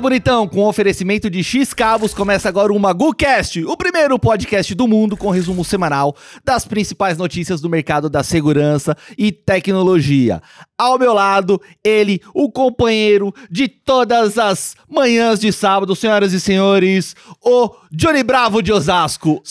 Fala bonitão, com oferecimento de X Cabos começa agora o MaguCast, o primeiro podcast do mundo com resumo semanal das principais notícias do mercado da segurança e tecnologia. Ao meu lado, ele, o companheiro de todas as manhãs de sábado, senhoras e senhores, o Johnny Bravo de Osasco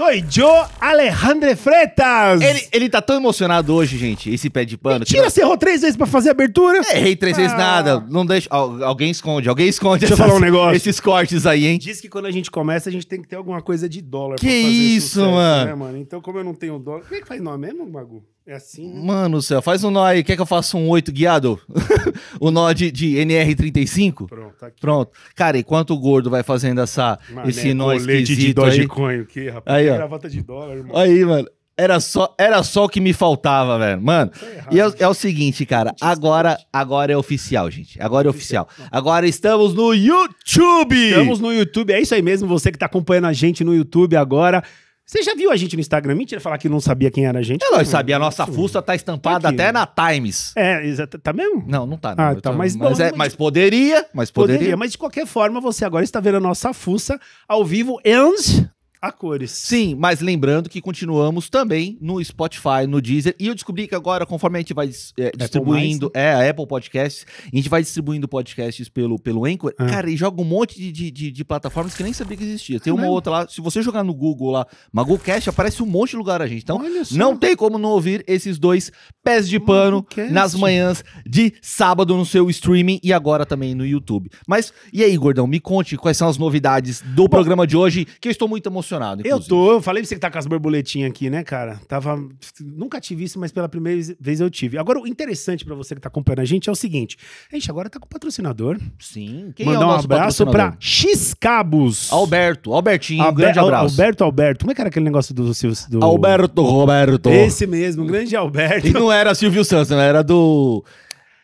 o Joe Alejandro Freitas! Ele, ele tá tão emocionado hoje, gente, esse pé de pano. Tira, você tá- errou três vezes pra fazer a abertura. É, errei três ah. vezes nada. Não deixa. Al, alguém esconde, alguém esconde. Deixa essas, eu falar um negócio. Esses cortes aí, hein? Diz que quando a gente começa, a gente tem que ter alguma coisa de dólar. Que isso, sucesso, né, mano. Né, mano? Então, como eu não tenho dólar. Como é que faz nome mesmo, bagulho? É assim, né? Mano do céu, faz um nó aí. Quer que eu faça um 8 guiado? o nó de, de NR35? Pronto, tá aqui. Pronto. Cara, enquanto o gordo vai fazendo essa, Mané, esse nó esquisito de Dogecoin, aí... quê, rapaz? Aí, ó. Gravata de dólar, irmão. Aí, mano. Era só, era só o que me faltava, velho. Mano, é e é, é, o seguinte, cara. Agora, agora é oficial, gente. Agora é oficial. Agora estamos no YouTube! Estamos no YouTube, é isso aí mesmo. Você que está acompanhando a gente no YouTube agora. Você já viu a gente no Instagram? Mentira falar que não sabia quem era a gente. Eu é, não, hum, sabia. A nossa isso. fusta tá estampada tá até na Times. É, exato. Tá mesmo? Não, não tá. Não. Ah, tá. Mas, mas, bom, é, mas, mas poderia, mas poderia. poderia. Mas de qualquer forma, você agora está vendo a nossa fuça ao vivo and a cores. Sim, mas lembrando que continuamos também no Spotify, no Deezer. E eu descobri que agora, conforme a gente vai é, distribuindo mais, né? é, a Apple Podcasts, a gente vai distribuindo podcasts pelo, pelo Anchor, ah. cara, e joga um monte de, de, de, de, plataformas que nem sabia que existia. Tem é uma outra lá, se você jogar no Google lá, Magocast, aparece um monte de lugar a gente. Então, não tem como não ouvir esses dois pés de pano Magocast. nas manhãs de sábado no seu streaming e agora também no YouTube. Mas, e aí, gordão, me conte quais são as novidades do Bom, programa de hoje, que eu estou muito emocionado emocionado, inclusive. Eu tô, eu falei pra você que tá com as borboletinhas aqui, né, cara? Tava, nunca tive isso, mas pela primeira vez eu tive. Agora, o interessante para você que tá acompanhando a gente é o seguinte, a gente agora tá com patrocinador. Sim. Quem Mandar é um abraço pra X Cabos. Alberto, Albertinho, um grande abraço. Alberto, Alberto. Como é que era aquele negócio do Silvio... Do... Alberto Roberto. Esse mesmo, um grande Alberto. E não era Silvio Santos, não, né? era do...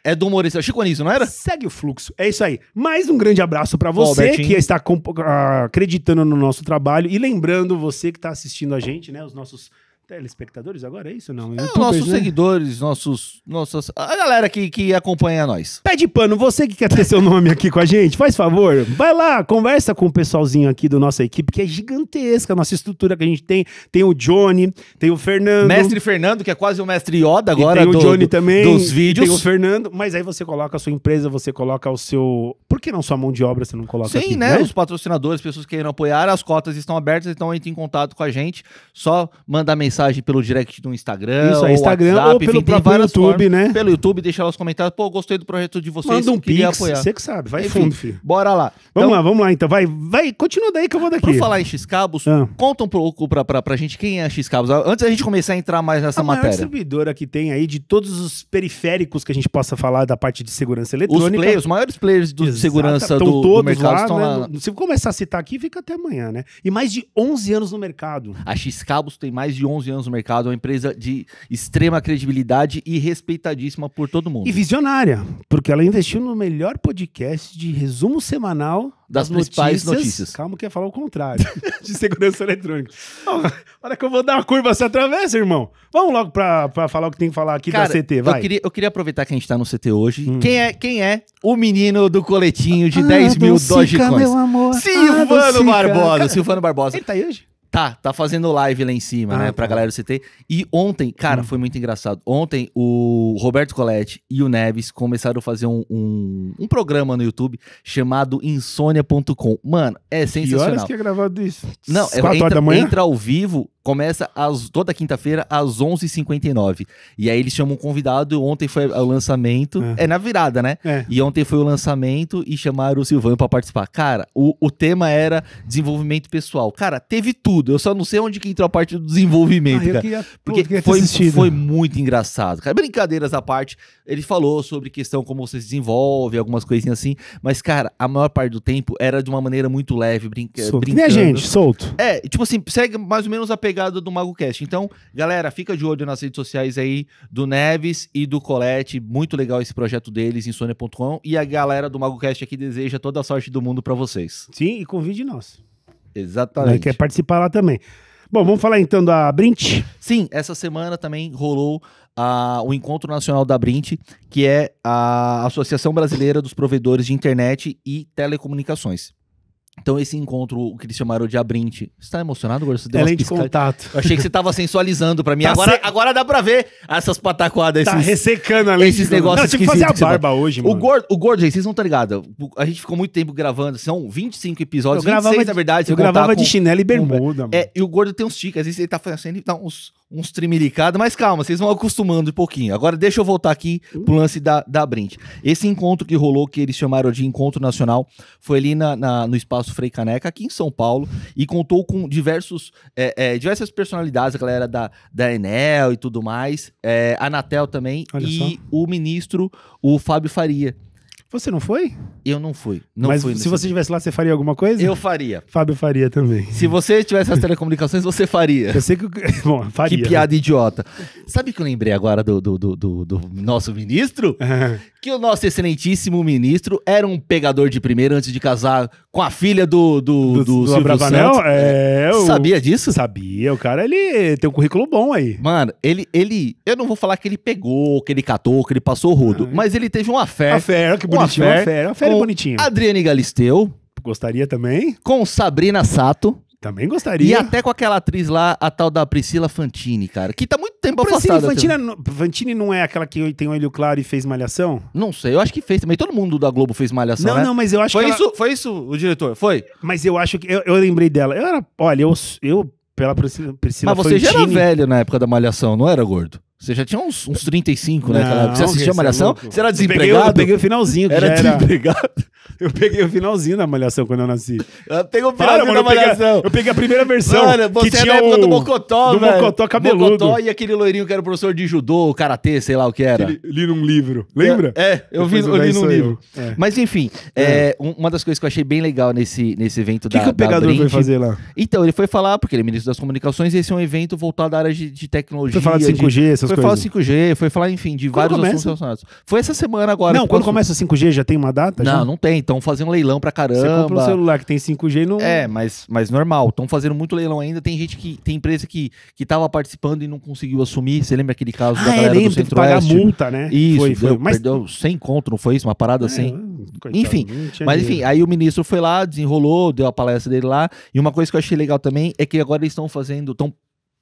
É do humorista. Chico Anísio, não era? Segue o fluxo. É isso aí. Mais um grande abraço para você que está ah, acreditando no nosso trabalho e lembrando você que está assistindo a gente, né? Os nossos telespectadores agora, é isso? Não, é, YouTube, nossos né? seguidores, nossos, nossos. A galera que, que acompanha nós. Pé de pano, você que quer ter seu nome aqui com a gente, faz favor, vai lá, conversa com o pessoalzinho aqui da nossa equipe, que é gigantesca a nossa estrutura que a gente tem. Tem o Johnny, tem o Fernando. Mestre Fernando, que é quase o mestre Yoda agora. E tem o do, Johnny do, também. Dos vídeos. Tem o Fernando, mas aí você coloca a sua empresa, você coloca o seu. Por que não sua mão de obra você não coloca Sim, aqui, né? né? Os patrocinadores, pessoas que queiram apoiar, as cotas estão abertas, então entre em contato com a gente. Só mandar mensagem mensagem pelo direct do Instagram. Isso, Instagram WhatsApp, ou pelo enfim, próprio YouTube, formas, né? Pelo YouTube, deixar lá os comentários. Pô, gostei do projeto de vocês. Manda um pix, você que sabe. Vai enfim, fundo, filho. Bora lá. Vamos então, lá, vamos lá então. Vai, vai, continua daí que eu vou daqui. Por falar em X-Cabos, ah. conta um pouco pra, pra, pra gente quem é a X-Cabos. Antes da gente começar a entrar mais nessa a matéria. A distribuidora que tem aí de todos os periféricos que a gente possa falar da parte de segurança eletrônica. Os, players, os maiores players de segurança do, todos do mercado lá, estão né? lá. Se eu começar a citar aqui, fica até amanhã, né? E mais de 11 anos no mercado. A X-Cabos tem mais de 11 11 anos no mercado, é uma empresa de extrema credibilidade e respeitadíssima por todo mundo. E visionária, porque ela investiu no melhor podcast de resumo semanal das, das principais notícias. notícias. Calma que ia falar o contrário. de segurança eletrônica. Olha que eu vou dar uma curva, você assim atravessa, irmão. Vamos logo para falar o que tem que falar aqui Cara, da CT, vai. Eu queria, eu queria aproveitar que a gente está no CT hoje. Hum. Quem, é, quem é o menino do coletinho de ah, 10 mil Dogecoins? Ah, Silvano Barbosa. Silvano Barbosa. Ele tá aí hoje? Tá, tá fazendo live lá em cima, ah, né? Tá. Pra galera do CT. E ontem, cara, hum. foi muito engraçado. Ontem o Roberto Coletti e o Neves começaram a fazer um, um, um programa no YouTube chamado insônia.com. Mano, é sensacional. Que horas que é gravado isso? Não, é, entra, da manhã? entra ao vivo, Começa às, toda quinta-feira às 11h59. E aí eles chamam um convidado. Ontem foi o lançamento. É, é na virada, né? É. E ontem foi o lançamento e chamaram o Silvano para participar. Cara, o, o tema era desenvolvimento pessoal. Cara, teve tudo. Eu só não sei onde que entrou a parte do desenvolvimento, ah, cara. Queria, porque pô, foi, foi muito engraçado. Cara, brincadeiras à parte. Ele falou sobre questão como você se desenvolve, algumas coisinhas assim. Mas, cara, a maior parte do tempo era de uma maneira muito leve, brinca, brincando. Que nem a gente, solto. É, tipo assim, segue mais ou menos a pegada pegada do MagoCast. Então, galera, fica de olho nas redes sociais aí do Neves e do Colete. Muito legal esse projeto deles, em Sônia.com. E a galera do MagoCast aqui deseja toda a sorte do mundo para vocês. Sim, e convide nós. Exatamente. Ele né, quer participar lá também. Bom, vamos falar então da Brint? Sim, essa semana também rolou uh, o Encontro Nacional da Brint, que é a Associação Brasileira dos Provedores de Internet e Telecomunicações. Então, esse encontro, o que eles chamaram de abrinte. Você tá emocionado, agora? Você deu é contato. Eu achei que você tava sensualizando pra mim. Tá agora, se... agora dá pra ver essas pataquadas. Tá esses, tá ressecando a lente. Esses negócios que fazer a barba hoje, mano. O gordo, o gordo, gente, vocês não estão ligados. A gente ficou muito tempo gravando. São 25 episódios, eu gravava 26, de, na verdade. Eu gravava com, de chinelo e bermuda, mano. É, e o gordo tem uns tiques. Às vezes ele tá fazendo tá uns, uns tremelicados. Mas calma, vocês vão acostumando um pouquinho. Agora deixa eu voltar aqui pro lance da, da abrinte. Esse encontro que rolou, que eles chamaram de Encontro Nacional, foi ali na, na no espaço Espaço Frei Caneca, aqui em São Paulo, e contou com diversos, é, é, diversas personalidades, a galera da, da Enel e tudo mais, é, Anatel também, Olha e só. o ministro, o Fábio Faria. Você não foi? Eu não fui. Não Mas fui se você estivesse lá, você faria alguma coisa? Eu faria. Fábio faria também. Se você tivesse as telecomunicações, você faria. Eu sei que. Bom, faria. Que piada idiota. Sabe que eu lembrei agora do, do, do, do nosso ministro? que o nosso excelentíssimo ministro era um pegador de primeira antes de casar com a filha do, do, do, do, do Abravanel? Santos. É, eu... É. Sabia disso? Sabia, o cara ele tem um currículo bom aí. Mano, ele, ele. Eu não vou falar que ele pegou, que ele catou, que ele passou o rodo, ah, mas ele teve uma fé. Uma fé, que bonitinho, uma fé, uma fé, bonitinha. Adriane Galisteu. Gostaria também. Com Sabrina Sato. Também gostaria. E até com aquela atriz lá, a tal da Priscila Fantini, cara, que tá muito tempo afastada. Priscila Fantini, é Fantini não é aquela que tem o olho claro e fez malhação? Não sei, eu acho que fez também. Todo mundo da Globo fez malhação, Não, né? não, mas eu acho foi que isso, ela... Foi isso o diretor, foi? Mas eu acho que... Eu, eu lembrei dela. Eu era... Olha, eu... eu pela Priscila, Fantini Mas você Fantini... já era velho na época da malhação, não era, gordo? Você já tinha uns, uns 35, né, cara? Você assistia a é Malhação? É você era desempregado? Eu peguei, eu peguei o finalzinho. era, era desempregado. Eu peguei o finalzinho da Malhação quando eu nasci. Ah, pegou o finalzinho Para, mano, da Malhação. Eu peguei, eu peguei a primeira versão. Mano, você que é tinha na época o... do Mocotó, Do velho. Mocotó cabeludo. Mocotó e aquele loirinho que era professor de judô, karatê, sei lá o que era. Li, li num livro. Lembra? É, é eu, vi, eu li num livro. É. Mas enfim, é. uma das coisas que eu achei bem legal nesse, nesse evento que da O que o pegador foi fazer lá? Então, ele foi falar, porque ele é ministro das comunicações, e esse é um evento voltado à área de, de tecnologia. Foi falar de 5G, essas essas foi coisas. Foi falar 5G, foi falar, enfim, de quando vários começa? assuntos relacionados. Foi essa semana agora. Não, quando começa 5G já tem uma data? Não, já? não tem. Estão fazendo leilão pra caramba. Você compra um celular que tem 5G e não. É, mas, mas normal. Estão fazendo muito leilão ainda. Tem gente que. Tem empresa que, que tava participando e não conseguiu assumir. Você lembra aquele caso ah, da é, galera é, lembro, do Centro-Oeste? multa, né? Isso, foi, foi. Deu, mas... perdeu 100 conto, não foi isso? Uma parada é, assim. Coitado, enfim, mas enfim, aí o ministro foi lá, desenrolou, deu a palestra dele lá. E uma coisa que eu achei legal também é que agora eles estão fazendo, estão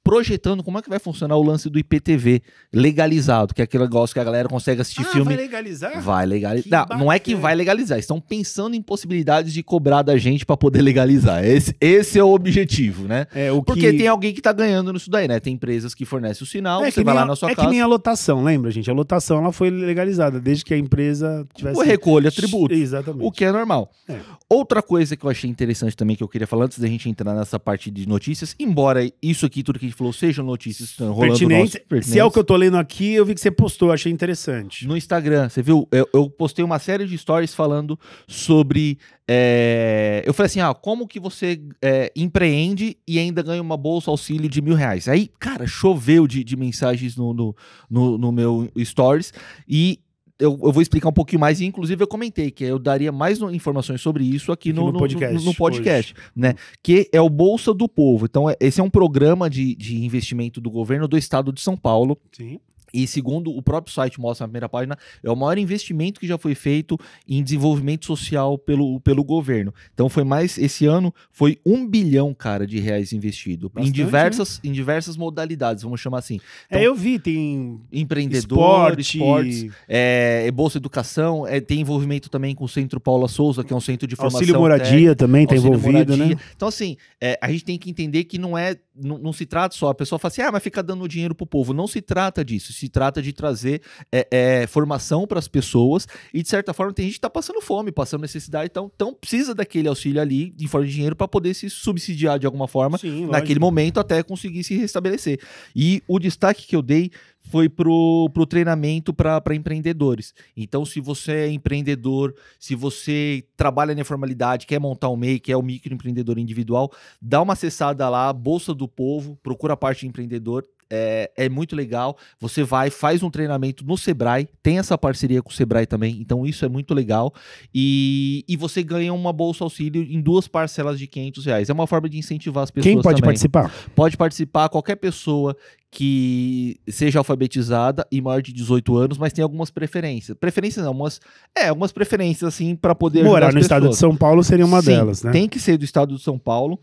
projetando como é que vai funcionar o lance do IPTV legalizado, que é aquele negócio que a galera consegue assistir ah, filme. Vai legalizar? Vai legalizar. Não, não, é que vai legalizar, estão pensando em possibilidades de cobrar da gente para poder legalizar. Esse, esse é o objetivo, né? É, o Porque que... tem alguém que tá ganhando nisso daí, né? Tem empresas que fornecem o sinal, é você vai lá a, na sua é casa. É que nem a lotação, lembra, gente? A lotação ela foi legalizada desde que a empresa tivesse. O recolha tributo. Exatamente. O que é normal. É. Outra coisa que eu achei interessante também que eu queria falar antes da gente entrar nessa parte de notícias, embora isso aqui, tudo que a gente falou, sejam notícias estão tá rolando pertinentes, nosso, pertinentes. Se é o que eu tô lendo aqui, eu vi que você postou, achei interessante. No Instagram, você viu? Eu, eu postei uma série de stories falando sobre... É, eu falei assim, ah, como que você é, empreende e ainda ganha uma bolsa auxílio de mil reais? Aí, cara, choveu de, de mensagens no, no, no, no meu stories e eu, eu, vou explicar um pouquinho mais, e inclusive eu comentei que eu daria mais no, informações sobre isso aqui, aqui no, no, podcast, no, no podcast né? Que é o Bolsa do Povo. Então, é, esse é um programa de, de investimento do governo do estado de São Paulo. Sim e segundo o próprio site mostra na primeira página, é o maior investimento que já foi feito em desenvolvimento social pelo, pelo governo. Então foi mais esse ano foi um bilhão, cara, de reais investido Bastante, em né? diversas em diversas modalidades, vamos chamar assim. É, então, é, eu vi tem empreendedor, esporte, esportes, é, é bolsa educação, é, tem envolvimento também com o Centro Paula Souza, que é um centro de formação. Auxílio moradia também está envolvido, moradia. né? Então assim, é, a gente tem que entender que não é não, não se trata só a pessoa fala assim, ah, mas fica dando dinheiro pro povo. Não se trata disso se trata de trazer é, é, formação para as pessoas e, de certa forma, tem gente que está passando fome, passando necessidade, então, então precisa daquele auxílio ali em forma de dinheiro para poder se subsidiar de alguma forma Sim, naquele momento até conseguir se restabelecer. E o destaque que eu dei foi pro, o treinamento para empreendedores. Então, se você é empreendedor, se você trabalha na informalidade, quer montar um MEI, quer o um microempreendedor individual, dá uma acessada lá, Bolsa do Povo, procura a parte de empreendedor, é, é, muito legal. Você vai, faz um treinamento no Sebrae, tem essa parceria com o Sebrae também, então isso é muito legal. E, e você ganha uma bolsa auxílio em duas parcelas de 500 reais. É uma forma de incentivar as pessoas. Quem pode também. participar? Pode participar qualquer pessoa que seja alfabetizada e maior de 18 anos, mas tem algumas preferências. Preferências não, umas, é, algumas preferências assim para poder morar no pessoas. estado de São Paulo seria uma Sim, delas, né? Tem que ser do estado de São Paulo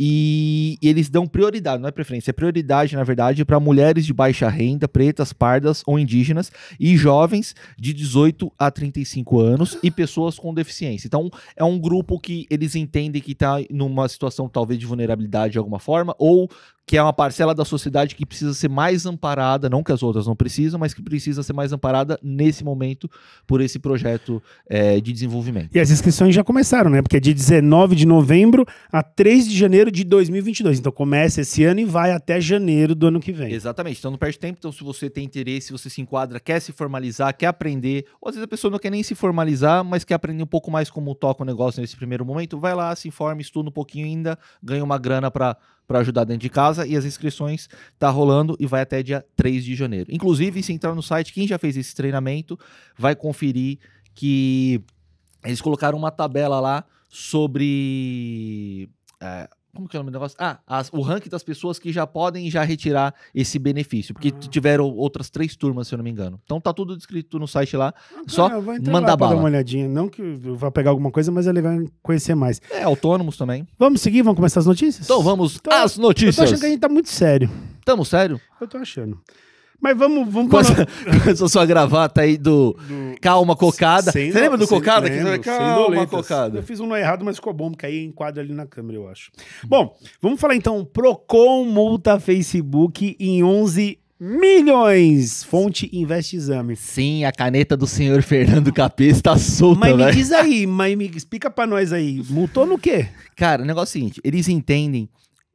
e, e, eles dão prioridade, não é preferência, é prioridade, na verdade, para mulheres de baixa renda, pretas, pardas ou indígenas e jovens de 18 a 35 anos e pessoas com deficiência. Então, é um grupo que eles entendem que está numa situação talvez de vulnerabilidade de alguma forma ou que é uma parcela da sociedade que precisa ser mais amparada, não que as outras não precisam, mas que precisa ser mais amparada nesse momento por esse projeto é, de desenvolvimento. E as inscrições já começaram, né? Porque é de 19 de novembro a 3 de janeiro de 2022. Então começa esse ano e vai até janeiro do ano que vem. Exatamente. Então não perde tempo. Então se você tem interesse, se você se enquadra, quer se formalizar, quer aprender, ou às vezes a pessoa não quer nem se formalizar, mas quer aprender um pouco mais como toca o negócio nesse primeiro momento, vai lá, se informe, estuda um pouquinho ainda, ganha uma grana para para ajudar dentro de casa e as inscrições tá rolando e vai até dia 3 de janeiro. Inclusive, se entrar no site, quem já fez esse treinamento vai conferir que eles colocaram uma tabela lá sobre é, como que é o nome do negócio? Ah, as, o ranking das pessoas que já podem já retirar esse benefício, porque ah. tiveram outras três turmas, se eu não me engano. Então tá tudo descrito no site lá. Ah, só cara, mandar bala. dar uma olhadinha. Não que vá pegar alguma coisa, mas é legal conhecer mais. É, autônomos também. Vamos seguir? Vamos começar as notícias? Então vamos então, notícias. Eu tô achando que a gente tá muito sério. Tamo sério? Eu tô achando. Mas vamos, vamos com, essa, com essa sua gravata aí do, do... Calma Cocada. Sem, Você lembra do sem, Cocada? que... Calma Cocada. Eu fiz um no errado, mas ficou bom, porque aí enquadra ali na câmera, eu acho. Bom, vamos falar então. Procon multa Facebook em 11 milhões. Fonte Investe Exame. Sim, a caneta do senhor Fernando Capês está solta, Mas me diz aí, mas me explica pra nós aí. Multou no quê? Cara, o negócio é o seguinte, eles entendem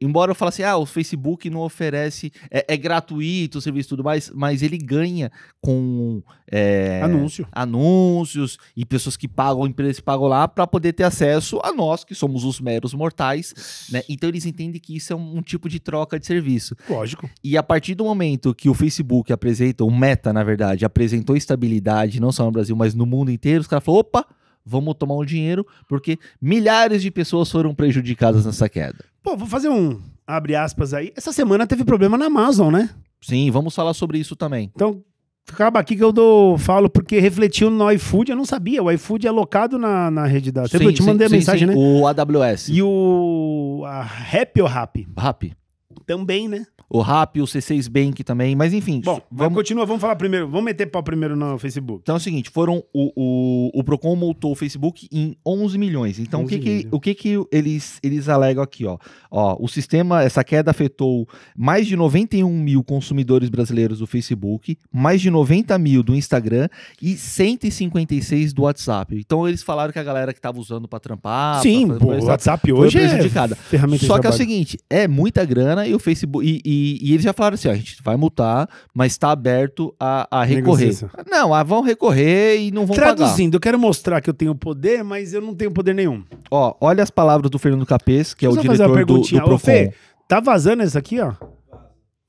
Embora eu fale assim, ah, o Facebook não oferece, é, é gratuito o serviço e tudo mais, mas ele ganha com é, Anúncio. anúncios e pessoas que pagam, empresas que pagam lá para poder ter acesso a nós, que somos os meros mortais. Né? Então eles entendem que isso é um, um tipo de troca de serviço. Lógico. E a partir do momento que o Facebook apresenta, o Meta, na verdade, apresentou estabilidade, não só no Brasil, mas no mundo inteiro, os caras falaram, opa, vamos tomar um dinheiro, porque milhares de pessoas foram prejudicadas nessa queda. Pô, vou fazer um abre aspas aí. Essa semana teve problema na Amazon, né? Sim, vamos falar sobre isso também. Então, acaba aqui que eu dou, falo, porque refletiu no iFood, eu não sabia. O iFood é alocado na, na rede da. Sim, eu te mandei sim, a mensagem, sim, né? O AWS. E o. A Happy ou Rap? Happy também, né? O Rap, o C6 Bank também, mas enfim. Bom, vamos continuar, vamos falar primeiro, vamos meter pau primeiro no Facebook. Então é o seguinte, foram o, o, o Procon multou o Facebook em 11 milhões. Então 11 o que que, o que que eles, eles alegam aqui, ó? Ó, o sistema, essa queda afetou mais de 91 mil consumidores brasileiros do Facebook, mais de 90 mil do Instagram e 156 do WhatsApp. Então eles falaram que a galera que tava usando para trampar, sim, pra, o WhatsApp hoje é prejudicada. Só que é o seguinte, é muita grana e o Facebook. E, e, e, eles já falaram assim: ó, a gente vai multar, mas está aberto a, a recorrer. Negociação. Não, ah, vão recorrer e não vão Traduzindo, pagar. eu quero mostrar que eu tenho poder, mas eu não tenho poder nenhum. Ó, olha as palavras do Fernando Capês, que Deixa é o diretor fazer uma do, do Procon. Ô, Fê, tá vazando essa aqui, ó.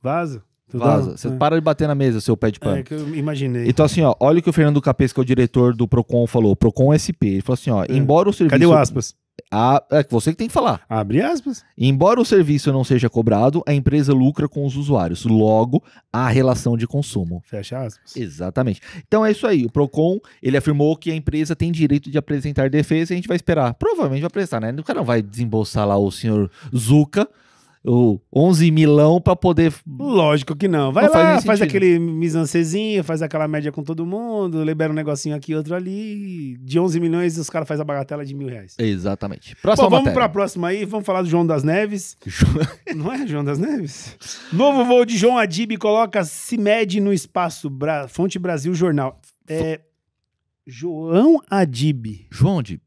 Vaza. Vaza. Você é. para de bater na mesa, seu pé de pano. É que eu imaginei. Então, assim, ó, olha o que o Fernando Capês, que é o diretor do Procon, falou. Procon SP. Ele falou assim, ó, é. embora o serviço. Cadê o aspas? A, é você que tem que falar. Abre aspas. Embora o serviço não seja cobrado, a empresa lucra com os usuários. Logo, a relação de consumo. Fecha aspas. Exatamente. Então é isso aí. O Procon ele afirmou que a empresa tem direito de apresentar defesa e a gente vai esperar. Provavelmente vai apresentar, né? O cara não vai desembolsar lá o senhor Zuca o 11 milão para poder. Lógico que não. Vai não lá, faz, faz aquele misancezinho, faz aquela média com todo mundo, libera um negocinho aqui, outro ali. De 11 milhões, os caras fazem a bagatela de mil reais. Exatamente. Próxima Bom, vamos para a próxima aí, vamos falar do João das Neves. não é João das Neves? Novo voo de João Adib coloca se mede no espaço Bra... Fonte Brasil Jornal. É. João Adib. João Adib.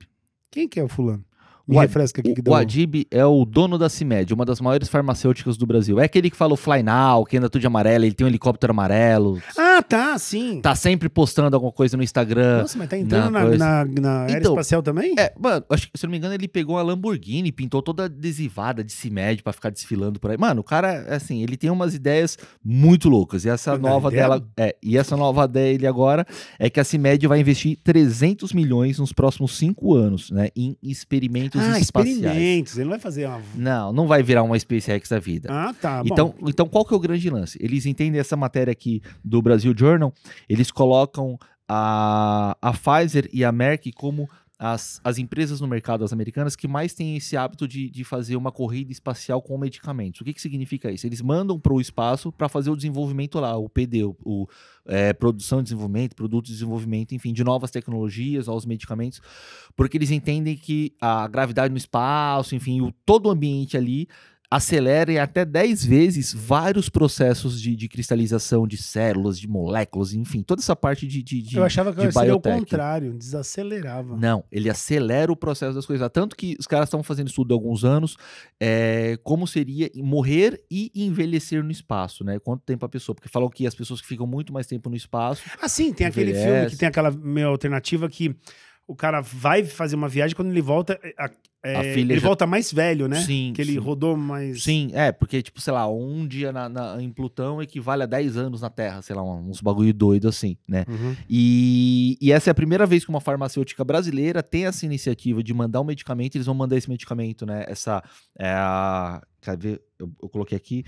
Quem que é o fulano? Me o refresca aqui. O, que deu... o Adib é o dono da CIMED, uma das maiores farmacêuticas do Brasil. É aquele que fala o Fly Now, que anda tudo de amarelo, ele tem um helicóptero amarelo. Ah, tá, sim. Tá sempre postando alguma coisa no Instagram. Nossa, mas tá entrando na, na, na, na então, aeroespacial também? É, mano, acho que, se não me engano, ele pegou uma Lamborghini, pintou toda adesivada de CIMED pra ficar desfilando por aí. Mano, o cara, é assim, ele tem umas ideias muito loucas. E essa nova dela. É, e essa nova dele agora é que a CIMED vai investir 300 milhões nos próximos cinco anos, né, em experimentos ah, espaciais. experimentos. Ele não vai fazer uma... Não, não vai virar uma SpaceX da vida. Ah, tá. Bom. Então, então qual que é o grande lance? Eles entendem essa matéria aqui do Brasil Journal, eles colocam a, a Pfizer e a Merck como as, as empresas no mercado as americanas que mais têm esse hábito de, de fazer uma corrida espacial com medicamentos. O que, que significa isso? Eles mandam para o espaço para fazer o desenvolvimento lá, o PD, o, o é, produção e desenvolvimento, produto de desenvolvimento, enfim, de novas tecnologias, aos medicamentos, porque eles entendem que a gravidade no espaço, enfim, o, todo o ambiente ali acelerem até 10 vezes vários processos de, de, cristalização de células, de moléculas, enfim, toda essa parte de, de, de Eu achava que era o contrário, desacelerava. Não, ele acelera o processo das coisas. Tanto que os caras estão fazendo estudo há alguns anos, é, como seria morrer e envelhecer no espaço, né? Quanto tempo a pessoa, porque falam que as pessoas que ficam muito mais tempo no espaço... Ah, sim, tem envelhece. aquele filme que tem aquela meio alternativa que o cara vai fazer uma viagem quando ele volta. É, a, é, ele já... volta mais velho, né? Sim. Que ele sim. rodou mais. Sim, é, porque, tipo, sei lá, um dia na, na, em Plutão equivale a 10 anos na Terra, sei lá, uns bagulho doido assim, né? Uhum. E, e essa é a primeira vez que uma farmacêutica brasileira tem essa iniciativa de mandar um medicamento, eles vão mandar esse medicamento, né? Essa. É a. Cadê? Eu, eu coloquei aqui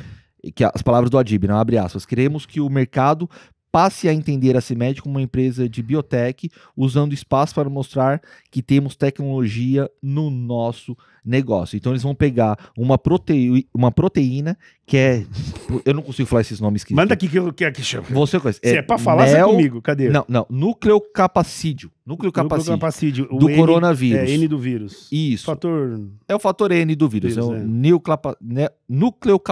que é as palavras do Adib, não né? abre aspas. Queremos que o mercado passe a entender a CIMED como uma empresa de biotech, usando espaço para mostrar que temos tecnologia no nosso negócio. Então eles vão pegar uma, protei uma proteína que é. Eu não consigo falar esses nomes que. Manda aqui que eu que chama. Você conhece. Se é, é para falar, você é comigo. Cadê? Não, não. Nucleocapacídio. Nucleocapacídio. Nucleocapacídio. Do N, coronavírus. É N do vírus. Isso. Fator... É o fator N do vírus. vírus é o né? Né,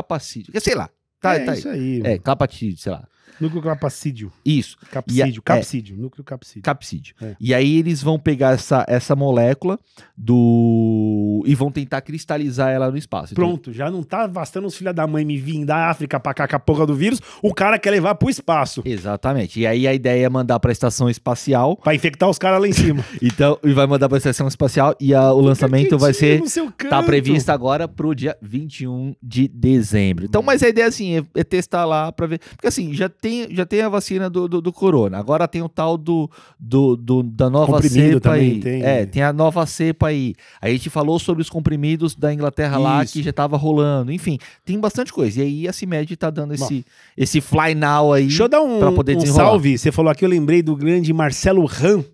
é. Sei lá. Tá, é tá isso aí. aí. É, capacídio, sei lá. Núcleo capsídio Isso. Capsídio, a, capsídio, é, núcleo capsídio. Capsídio. É. E aí eles vão pegar essa, essa molécula do e vão tentar cristalizar ela no espaço. Então, Pronto, então, já não tá bastando os filha da mãe me vir da África pra cá com a porra do vírus, o cara quer levar pro espaço. Exatamente. E aí a ideia é mandar pra estação espacial. Pra infectar os caras lá em cima. então, e vai mandar pra estação espacial e a, o lançamento vai ser... Tá previsto agora pro dia 21 de dezembro. Então, mas a ideia assim, é, é testar lá pra ver. Porque assim, já tem, já tem a vacina do, do, do corona. Agora tem o tal do, do, do da nova comprimido cepa aí. Tem. É, tem a nova cepa aí. A gente falou sobre os comprimidos da Inglaterra Isso. lá que já estava rolando. Enfim, tem bastante coisa. E aí a CIMED está dando esse, esse fly now aí. Deixa eu dar um, poder um salve. Você falou aqui, eu lembrei do grande Marcelo Ram,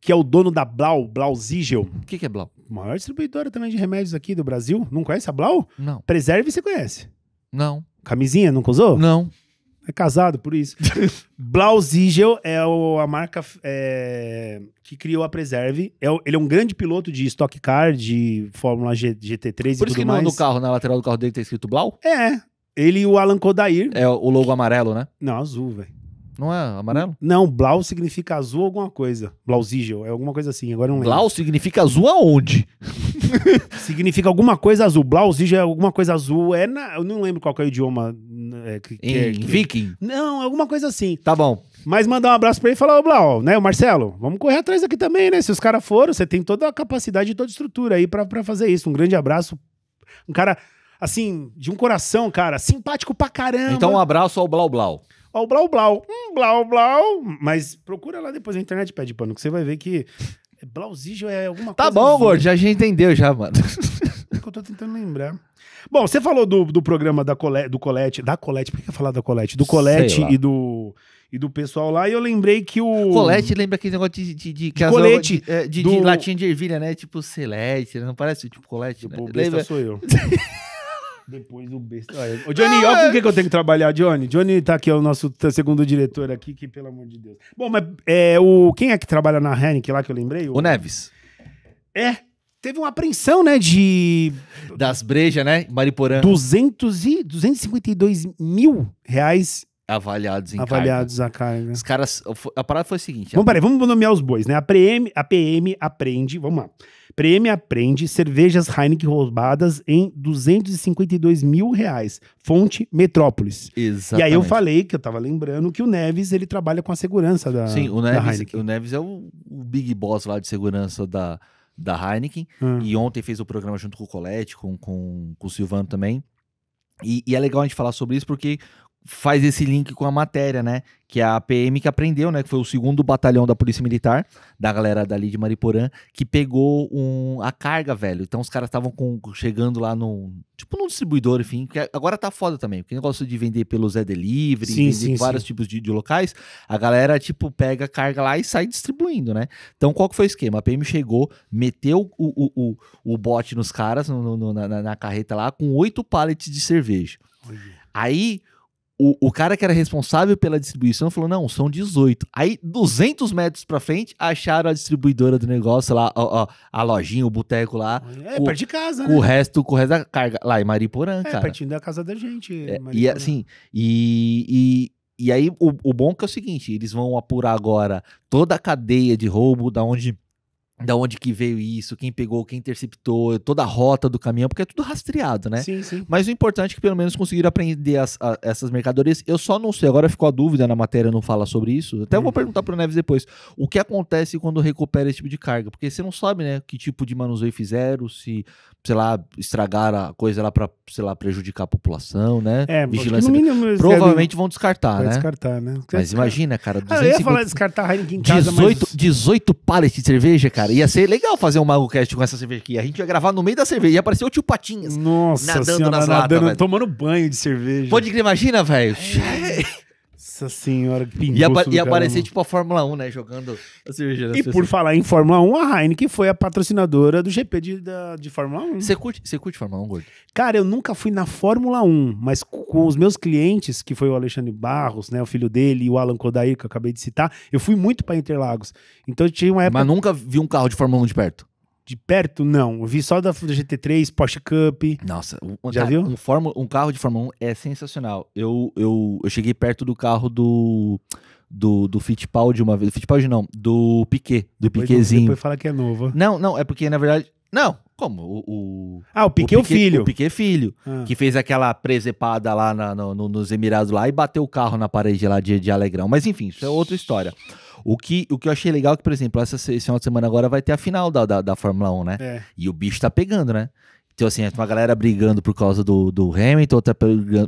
que é o dono da Blau, Blauzigel. O que, que é Blau? Maior distribuidora também de remédios aqui do Brasil. Não conhece a Blau? Não. Preserve você conhece. Não. Camisinha, nunca usou? Não. É casado, por isso. Blausigel é o, a marca é, que criou a Preserve. É, ele é um grande piloto de Stock Car, de Fórmula G, GT3 por e tudo mais. Por isso que no, carro, na lateral do carro dele, tem escrito Blau? É. Ele e o Alan Kodair. É o logo amarelo, né? Não, azul, velho. Não é amarelo? Não, blau significa azul alguma coisa. Blausígel, é alguma coisa assim, agora não lembro. Blau significa azul aonde? significa alguma coisa azul. Blausígel é alguma coisa azul. É na, eu não lembro qual é o idioma. É, que, em é que... viking? Não, é alguma coisa assim. Tá bom. Mas mandar um abraço pra ele e falar, ô Blau, né, o Marcelo, vamos correr atrás aqui também, né? Se os caras foram, você tem toda a capacidade e toda a estrutura aí pra, pra fazer isso. Um grande abraço. Um cara, assim, de um coração, cara, simpático pra caramba. Então um abraço ao Blau Blau. Ó, o Blau Blau. Hum, Blau Blau. Mas procura lá depois na internet, pede pano, que você vai ver que Blauzijo é alguma tá coisa. Tá bom, Gordo, já a gente entendeu já, mano. É que eu tô tentando lembrar. Bom, você falou do, do programa da Colete, do Colete, da Colete, por que eu falar da Colete? Do Colete e do e do pessoal lá, e eu lembrei que o. Colete lembra aquele negócio de. de, de, de colete. É, de, de, do... de, latinha de ervilha, né? Tipo, Celeste, né? não parece tipo Colete? Tipo, né? lembra? sou eu. Depois o besta. Ô, Johnny, olha com o é- que, que eu tenho que trabalhar, Johnny. Johnny tá aqui, é o nosso segundo diretor aqui, que pelo amor de Deus. Bom, mas é, o, quem é que trabalha na Heineken lá que eu lembrei? O, o Neves. É, teve uma apreensão, né, de... Das brejas, né, Mariporã. 200 e, 252 mil reais avaliados em avaliados carga. a carga. Os caras, a parada foi o seguinte. Vamos, a... peraí, vamos nomear os bois, né? A PM, a PM aprende, vamos lá. PM aprende cervejas Heineken roubadas em 252 mil reais. Fonte Metrópolis. Exatamente. E aí eu falei, que eu tava lembrando, que o Neves, ele trabalha com a segurança da Sim, o Neves, o Neves é o, o big boss lá de segurança da, da Heineken. Hum. E ontem fez o programa junto com o Colette, com, com, com o Silvano também. E, e, é legal a gente falar sobre isso porque faz esse link com a matéria, né? Que é a PM que aprendeu, né? Que foi o segundo batalhão da Polícia Militar, da galera dali de Mariporã, que pegou um, a carga, velho. Então os caras estavam chegando lá no. Tipo num distribuidor, enfim. Que agora tá foda também. Porque negócio de vender pelo Zé Delivery, sim, vender sim, vários sim. tipos de, de, locais. A galera, tipo, pega a carga lá e sai distribuindo, né? Então qual que foi o esquema? A PM chegou, meteu o, o, o, o bote nos caras, no, no, na, na, carreta lá, com oito pallets de cerveja. Aí o, o cara que era responsável pela distribuição falou: não, são 18. Aí, 200 metros pra frente, acharam a distribuidora do negócio lá, ó, ó, a lojinha, o boteco lá. É, perto de casa, né? O resto, o resto da carga, lá em Mariporã, é, cara. É, pertinho da casa da gente. É, e assim, e, e, e aí o, o bom que é o seguinte: eles vão apurar agora toda a cadeia de roubo, da onde da onde que veio isso, quem pegou, quem interceptou, toda a rota do caminhão, porque é tudo rastreado, né? Sim, sim. Mas o importante é que pelo menos conseguiram aprender as, a, essas mercadorias. Eu só não sei, agora ficou a dúvida na matéria, não fala sobre isso. Até uhum. vou perguntar pro Neves depois, o que acontece quando recupera esse tipo de carga? Porque você não sabe, né, que tipo de manuseio fizeram, se, sei lá, estragaram a coisa lá para, sei lá, prejudicar a população, né? É, Vigilância. Mínimo, Provavelmente vão descartar, né? descartar, né? Mas descartar. imagina, cara, 250... Ah, eu ia falar descartar em casa, 18, mas... 18 pallets de cerveja, cara cara. Ia ser legal fazer um MagoCast com essa cerveja aqui. A gente ia gravar no meio da cerveja. Ia aparecer o tio Patinhas. Nossa nadando senhora, nas nadando, latas, nadando, tomando banho de cerveja. Pode crer, imagina, velho. É. Nossa senhora, que pingoço E, apa e aparecer tipo a Fórmula 1, né? Jogando a cerveja. E por falar em Fórmula 1, a Heineken foi a patrocinadora do GP de, da, de Fórmula 1. Você curte, curte Fórmula 1, Gordo? Cara, eu nunca fui na Fórmula 1, mas com os meus clientes, que foi o Alexandre Barros, né? O filho dele e o Alan Kodair, que eu acabei de citar, eu fui muito pra Interlagos. Então eu tinha uma época... Mas nunca vi um carro de Fórmula 1 de perto? de perto, não. Eu vi só da GT3, Porsche Cup. Nossa, um, já cara, viu? Um, Fórmula, um carro de Fórmula 1 é sensacional. Eu, eu, eu cheguei perto do carro do do, do Fittipaldi uma vez. Do Fittipaldi não, do Piquet. Do depois, Piquezinho. Depois fala que é novo. Não, não, é porque na verdade. Não, como? O, o ah, o Piquet, é o Piquet, filho. O Piquet é filho, ah. que fez aquela presepada lá na, no, no, nos Emirados lá e bateu o carro na parede lá de, de Alegrão. Mas enfim, isso é outra história. O que, o que eu achei legal é que, por exemplo, essa, esse final de semana agora vai ter a final da, da, da Fórmula 1, né? É. E o bicho tá pegando, né? Então, assim, é uma galera brigando por causa do, do Hamilton, outra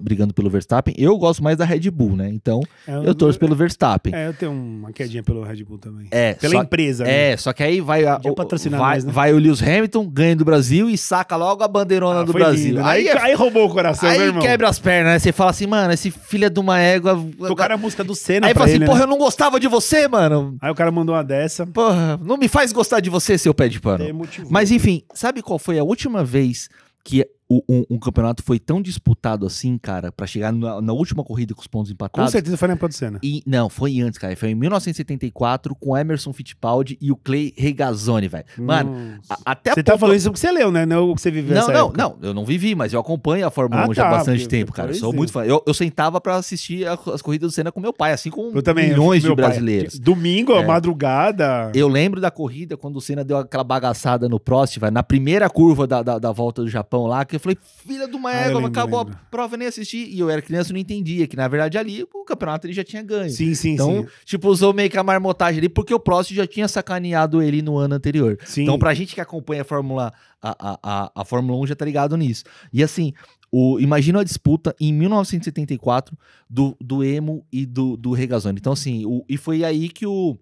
brigando pelo Verstappen. Eu gosto mais da Red Bull, né? Então, é, eu, torço pelo Verstappen. É, eu tenho uma quedinha pelo Red Bull também. É. Pela só, empresa. É, né? só que aí vai, a, o, vai, mais, né? vai o Lewis Hamilton, ganha do Brasil e saca logo a bandeirona ah, do Brasil. Lindo, né? aí, é aí, roubou o coração, aí né, irmão? quebra as pernas, né? Você fala assim, mano, esse filho é de uma égua. Tocaram a música do Senna, Aí fala assim, ele, né? porra, eu não gostava de você, mano. Aí o cara mandou uma dessa. Porra, não me faz gostar de você, seu pé de pano. Mas enfim, sabe qual foi a última vez que o, um, um, campeonato foi tão disputado assim, cara, para chegar na, na, última corrida com os pontos empatados. Com certeza foi na Producena. E, não, foi antes, cara. Foi em 1974 com Emerson Fittipaldi e o Clay Regazzoni, velho. Mano, a, até Você ponto... tá falando isso porque você leu, né? Não é o que você viveu Não, não, época. não. Eu não vivi, mas eu acompanho a Fórmula ah, 1 já há tá, bastante porque, tempo, cara. Eu sou sim. muito fã. Eu, eu sentava para assistir a, as corridas do Senna com meu pai, assim com também, milhões de brasileiros. Pai. Domingo, é. madrugada. Eu lembro da corrida quando o Senna deu aquela bagaçada no Prost, velho, na primeira curva da, da, da volta do Japão lá, que eu falei, filha do uma ah, égua, ah, acabou lembro. a prova, nem assisti. E eu era criança e não entendia que, na verdade, ali o campeonato ele já tinha ganho. Sim, sim, então, sim. tipo, usou meio que a marmotagem ali, porque o Prost já tinha sacaneado ele no ano anterior. Sim. Então, pra gente que acompanha a Fórmula, a, a, a, a Fórmula 1 já tá ligado nisso. E assim, o, imagina a disputa em 1974 do, do Emo e do, do Regazzoni. Então, assim, o, e foi aí que o.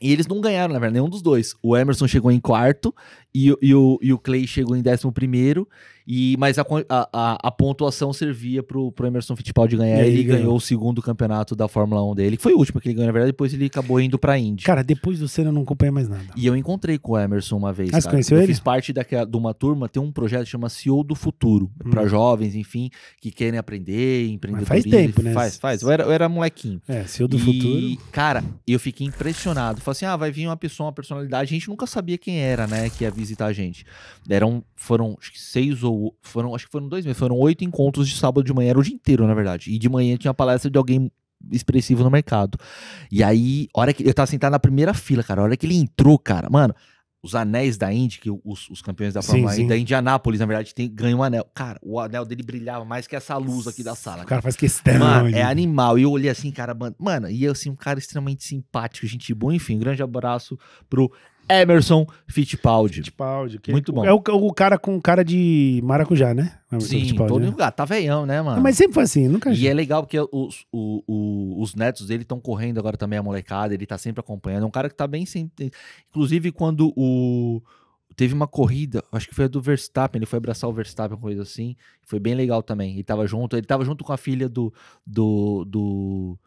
E eles não ganharam, na verdade, nenhum dos dois. O Emerson chegou em quarto e, e, o, e o Clay chegou em décimo primeiro. E, mas a, a, a pontuação servia pro, pro Emerson Fittipaldi ganhar. ele, ele ganhou. ganhou. o segundo campeonato da Fórmula 1 dele, foi o último que ele ganhou, na verdade. Depois ele acabou indo pra Indy. Cara, depois do Senna eu não acompanhei mais nada. E eu encontrei com o Emerson uma vez. Ah, você conheceu eu ele? fiz parte daquela, de uma turma, tem um projeto que chama CEO do Futuro, hum. pra jovens, enfim, que querem aprender, empreender. Faz tempo, né? Faz, faz. Eu era, eu era molequinho. É, CEO do e, Futuro. Cara, eu fiquei impressionado. Falei assim: ah, vai vir uma pessoa, uma personalidade. A gente nunca sabia quem era, né, que ia visitar a gente. Eram, foram acho que seis ou foram, acho que foram dois meses, foram oito encontros de sábado de manhã, era o dia inteiro, na verdade. E de manhã tinha uma palestra de alguém expressivo no mercado. E aí, hora que eu tava sentado na primeira fila, cara, a hora que ele entrou, cara, mano, os anéis da Indy, que os, os campeões da Fórmula sim, sim. da Indianápolis, na verdade, tem, ganham um anel. Cara, o anel dele brilhava mais que essa luz aqui da sala. O cara, cara faz questão. Mano, é animal. E eu olhei assim, cara, mano, e eu assim, um cara extremamente simpático, gente boa, enfim, um grande abraço pro Emerson Fittipaldi. Fittipaldi. É Muito bom. É o, o, cara com cara de maracujá, né? Emerson Sim, todo né? lugar. Ah, tá veião, né, mano? Mas sempre foi assim, nunca... E é legal porque os, o, o, os netos dele estão correndo agora também, a molecada, ele tá sempre acompanhando. É um cara que tá bem... Sempre... Inclusive, quando o... Teve uma corrida, acho que foi a do Verstappen, ele foi abraçar o Verstappen, uma coisa assim. Foi bem legal também. Ele tava junto, ele tava junto com a filha do... do, do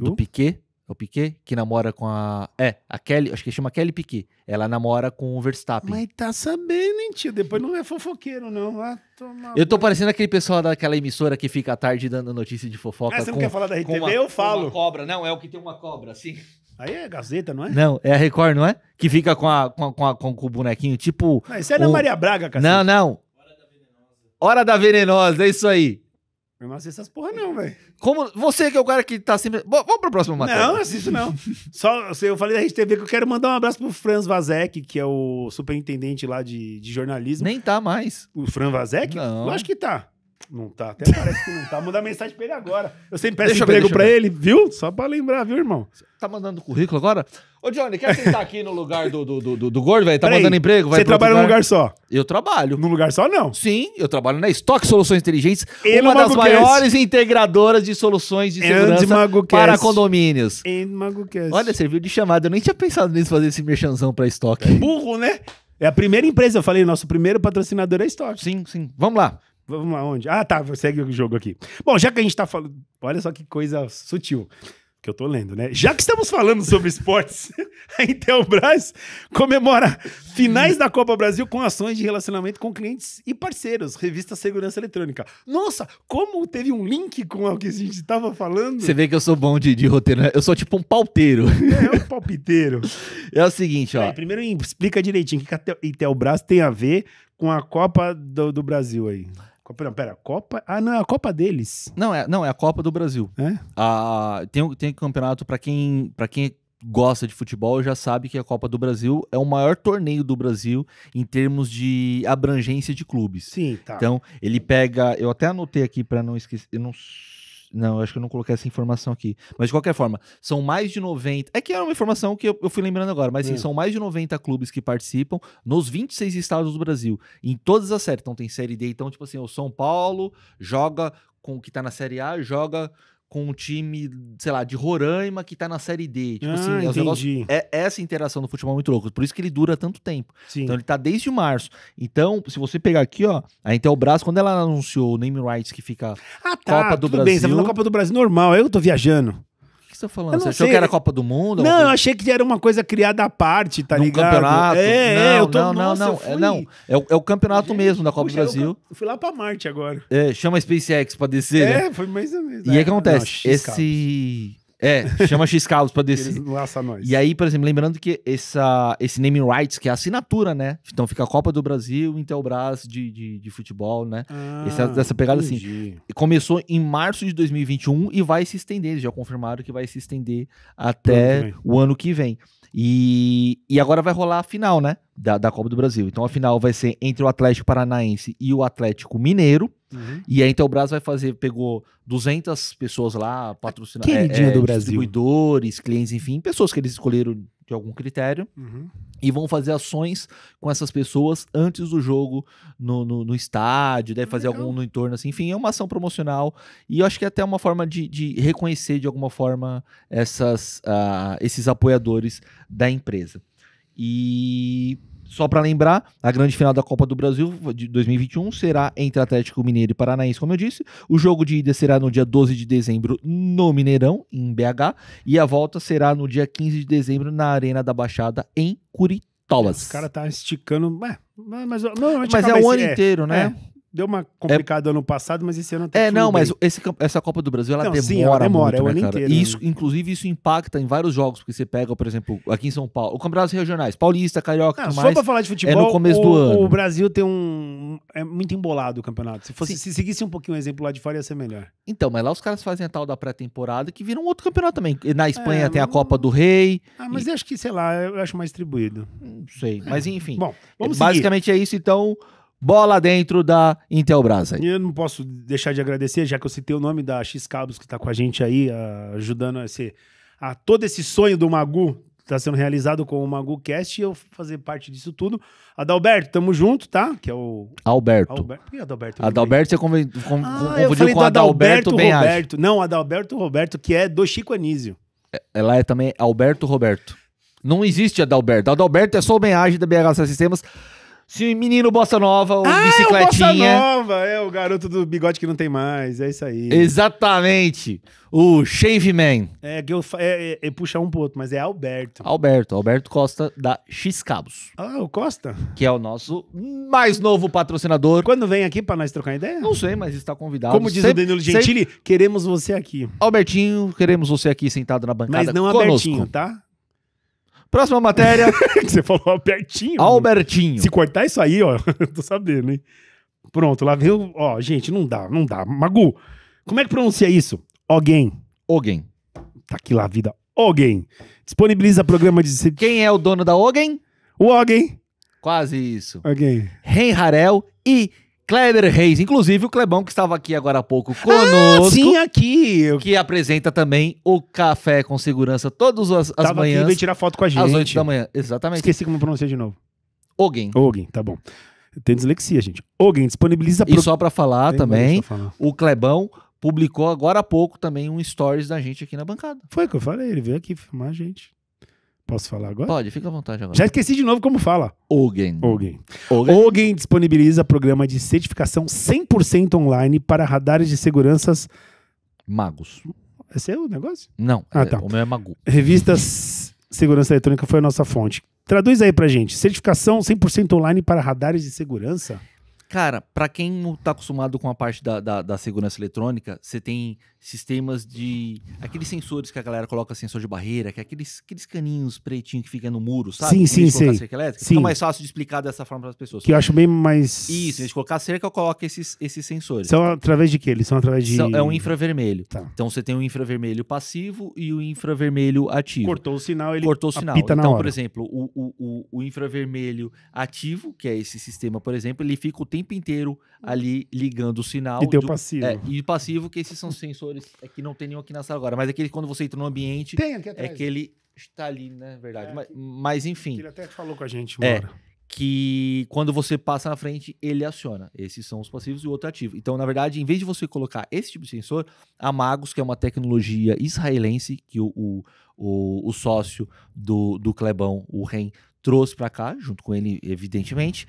do, do Piquet. É o Piquet que namora com a. É, a Kelly, acho que chama Kelly Piquet. Ela namora com o Verstappen. Mas tá sabendo, hein, tio? Depois não é fofoqueiro, não. Ah, eu tô parecendo aquele pessoal daquela emissora que fica à tarde dando notícia de fofoca. Ah, você com, não quer falar da RTV? Uma, eu falo. uma cobra, não, é o que tem uma cobra, assim. Aí é Gazeta, não é? Não, é a Record, não é? Que fica com, a, com, a, com, a, com o bonequinho, tipo. isso é o... Ana Maria Braga, cara. Não, não. Hora da Venenosa. Hora da Venenosa, é isso aí. Eu não assisto essas porra, não, velho. Como você que é o cara que tá sempre. Bo vamos pro próxima matéria. Não, é assisto, não. Só assim, eu falei da Rede TV que eu quero mandar um abraço pro Franz Vazek, que é o superintendente lá de, de jornalismo. Nem tá mais. O Franz Vazek? Não. Eu acho que tá. Não tá, até parece que não tá. Manda mensagem pra ele agora. Eu sempre peço deixa emprego ver, pra ver. ele, viu? Só pra lembrar, viu, irmão? tá mandando currículo agora? Ô, Johnny, quer sentar aqui no lugar do, do, do, do gordo, velho? Tá Peraí, mandando emprego? Você trabalha lugar? num lugar só? Eu trabalho. Num lugar só, não? Sim, eu trabalho na Stock Soluções Inteligentes, e uma das maiores integradoras de soluções de é segurança para condomínios. É Olha, serviu de chamada. Eu nem tinha pensado nisso, fazer esse merchanzão pra Stock. É burro, né? É a primeira empresa, eu falei, nosso primeiro patrocinador é a Stock. Sim, sim. Vamos lá. Vamos aonde? Ah, tá, segue o jogo aqui. Bom, já que a gente tá falando. Olha só que coisa sutil que eu tô lendo, né? Já que estamos falando sobre esportes, a Intelbras comemora finais da Copa Brasil com ações de relacionamento com clientes e parceiros, revista Segurança Eletrônica. Nossa, como teve um link com o que a gente estava falando. Você vê que eu sou bom de, de roteiro, né? Eu sou tipo um palteiro. É, é, um palpiteiro. é o seguinte, ó. Aí, primeiro explica direitinho o que a Intelbras tem a ver com a Copa do, do Brasil aí. Copa, não, pera, Copa. Ah, não, é a Copa deles. Não, é, não, é a Copa do Brasil. É? Ah, tem, tem campeonato para quem, pra quem gosta de futebol já sabe que a Copa do Brasil é o maior torneio do Brasil em termos de abrangência de clubes. Sim, tá. Então, ele pega. Eu até anotei aqui para não esquecer. Eu não não, acho que eu não coloquei essa informação aqui. Mas de qualquer forma, são mais de 90. É que era uma informação que eu, eu fui lembrando agora, mas sim, hum. são mais de 90 clubes que participam nos 26 estados do Brasil. Em todas as séries. Então tem série D, então, tipo assim, o São Paulo joga com o que tá na série A, joga com um time, sei lá, de Roraima que tá na Série D. Tipo ah, assim, é entendi. Negócios, é, é, essa interação do futebol muito louco Por isso que ele dura tanto tempo. Sim. Então ele tá desde março. Então, se você pegar aqui, ó, a Brás quando ela anunciou o name rights que fica ah, tá, Copa do Brasil... Bem, você tá Copa do Brasil normal, é eu tô viajando você tá falando? Você achou sei. que era Copa do Mundo? Não, eu achei que era uma coisa criada à parte, tá Num ligado? campeonato. É, é não, é, eu tô, não, nossa, não, É não. É, o, é o campeonato Gente, mesmo da Copa do Brasil. Eu, fui lá pra Marte agora. É, chama a SpaceX pra descer, É, né? foi mais ou menos. E aí é, acontece, não, esse... É, chama x Carlos pra descer. Eles nós. E aí, por exemplo, lembrando que essa, esse naming rights, que é a assinatura, né? Então fica a Copa do Brasil, Intelbras de, de, de futebol, né? Ah, essa, essa pegada assim, entendi. assim. Começou em março de 2021 e vai se estender. Eles já confirmaram que vai se estender até o ano que vem. E, e agora vai rolar a final, né? da, da, Copa do Brasil. Então a final vai ser entre o Atlético Paranaense e o Atlético Mineiro. Uhum. E então, o Brasil vai fazer, pegou 200 pessoas lá, patrocinadores, é, é, é distribuidores, clientes, enfim, pessoas que eles escolheram de algum critério. Uhum. E vão fazer ações com essas pessoas antes do jogo no, no, no estádio, deve ah, fazer Legal. algum no entorno, assim. Enfim, é uma ação promocional. E eu acho que é até uma forma de, de reconhecer, de alguma forma, essas, uh, esses apoiadores da empresa. E só para lembrar, a grande final da Copa do Brasil de 2021 será entre Atlético Mineiro e Paranaense, como eu disse. O jogo de ida será no dia 12 de dezembro no Mineirão, em BH, e a volta será no dia 15 de dezembro na Arena da Baixada, em Curitiba. O cara tá esticando. É, mas, mas, mas é o ano é, inteiro, né? É. Deu uma complicada é... ano passado, mas esse ano tá É, não, mas esse, essa Copa do Brasil, ela não, demora sim, ela demora, muito, é o né, inteiro. isso, inclusive, isso impacta em vários jogos, porque você pega, por exemplo, aqui em São Paulo, o Campeonatos Regionais, Paulista, Carioca, não, mais, só pra falar de futebol, é no começo o, do ano. o Brasil tem um... é muito embolado o campeonato. Se, fosse, se seguisse um pouquinho o exemplo lá de fora, ia ser melhor. Então, mas lá os caras fazem a tal da pré-temporada, que vira um outro campeonato também. Na Espanha é, tem a Copa do Rei. Ah, mas e... acho que, sei lá, eu acho mais distribuído. Não sei, mas é. enfim. Bom, vamos Basicamente seguir. é isso, então bola dentro da Intelbras. Aí. Eu não posso deixar de agradecer, já que eu citei o nome da X Cabos que está com a gente aí, ajudando a, esse, a todo esse sonho do Magu está sendo realizado com o MaguCast e eu fazer parte disso tudo. Adalberto, tamo junto, tá? Que é o. Alberto. Alberto. Por que Adalberto? Adalberto, você conv... Ah, com Ah, confundiu com Adalberto, Adalberto Roberto. Não, Adalberto Roberto, que é do Chico Anísio. É, ela é também Alberto Roberto. Não existe Adalberto. Adalberto é só o da BH Sistemas. Se menino bossa nova, o ah, bicicletinha. É o bossa nova, é o garoto do bigode que não tem mais, é isso aí. Exatamente. O Shave Man. É que eu é, é, é puxar um pro outro, mas é Alberto. Alberto, Alberto Costa da X Cabos. Ah, o Costa? Que é o nosso mais novo patrocinador. Quando vem aqui para nós trocar ideia? Não sei, mas está convidado. Como diz sempre, o Danilo Gentili, sempre... queremos você aqui. Albertinho, queremos você aqui sentado na bancada. Mas não conosco. Albertinho, tá? Próxima matéria. Você falou Albertinho. Albertinho. Se cortar isso aí, ó, eu tô sabendo, hein? Pronto, lá veio. Ó, gente, não dá, não dá. Magu, como é que pronuncia isso? Alguém. Alguém. Tá aqui lá a vida. Alguém. Disponibiliza programa de. Quem é o dono da Alguém? O Alguém. Quase isso. Alguém. Rei Harel e Kleber Reis, inclusive o Clebão que estava aqui agora há pouco conosco. Ah, sim, aqui. Que apresenta também o Café com Segurança todas as, as Tava Aqui, tirar foto com a gente. Às oito da manhã, exatamente. Esqueci como pronunciar de novo. Ogen. Ogen, tá bom. Tem dislexia, gente. Ogen disponibiliza... Pro... E só para falar Tem também, falar. o Clebão publicou agora há pouco também um stories da gente aqui na bancada. Foi que eu falei, ele veio aqui filmar a gente. Posso falar agora? Pode, fica à vontade agora. Já esqueci de novo como fala. Ogen. Ogen. Ogen, disponibiliza programa de certificação 100% online para radares de seguranças magos. Esse é o negócio? Não, ah, é, tá. o meu é mago. Revistas Segurança Eletrônica foi a nossa fonte. Traduz aí pra gente. Certificação 100% online para radares de segurança? Cara, para quem não tá acostumado com a parte da, da, da segurança eletrônica, você tem sistemas de. Aqueles sensores que a galera coloca sensor de barreira, que é aqueles, aqueles caninhos pretinhos que fica no muro, sabe? Sim, sim, sim. Elétrica, sim. Fica mais fácil de explicar dessa forma para as pessoas. Que eu acho bem mais. Isso, a gente colocar cerca, eu coloco esses, esses sensores. São através de quê? Eles são através de. São, é um infravermelho. Tá. Então você tem o um infravermelho passivo e o um infravermelho ativo. Cortou o sinal, ele cortou o sinal. então, por exemplo, o, o, o, infravermelho ativo, que é esse sistema, por exemplo, ele fica o tempo inteiro ali ligando o sinal. E tem o passivo. É, e o passivo, que esses são sensores sensores. É que não tem nenhum aqui na sala agora, mas aquele é quando você entra no ambiente. Tem aqui é atrás. É que ele está ali, né? Verdade. É, mas, mas, enfim. Ele até falou com a gente uma é, hora. Que quando você passa na frente, ele aciona. Esses são os passivos e o outro ativo. Então, na verdade, em vez de você colocar esse tipo de sensor, a Magos, que é uma tecnologia israelense, que o, o, o, o sócio do, do Clebão, o REN, trouxe para cá, junto com ele, evidentemente,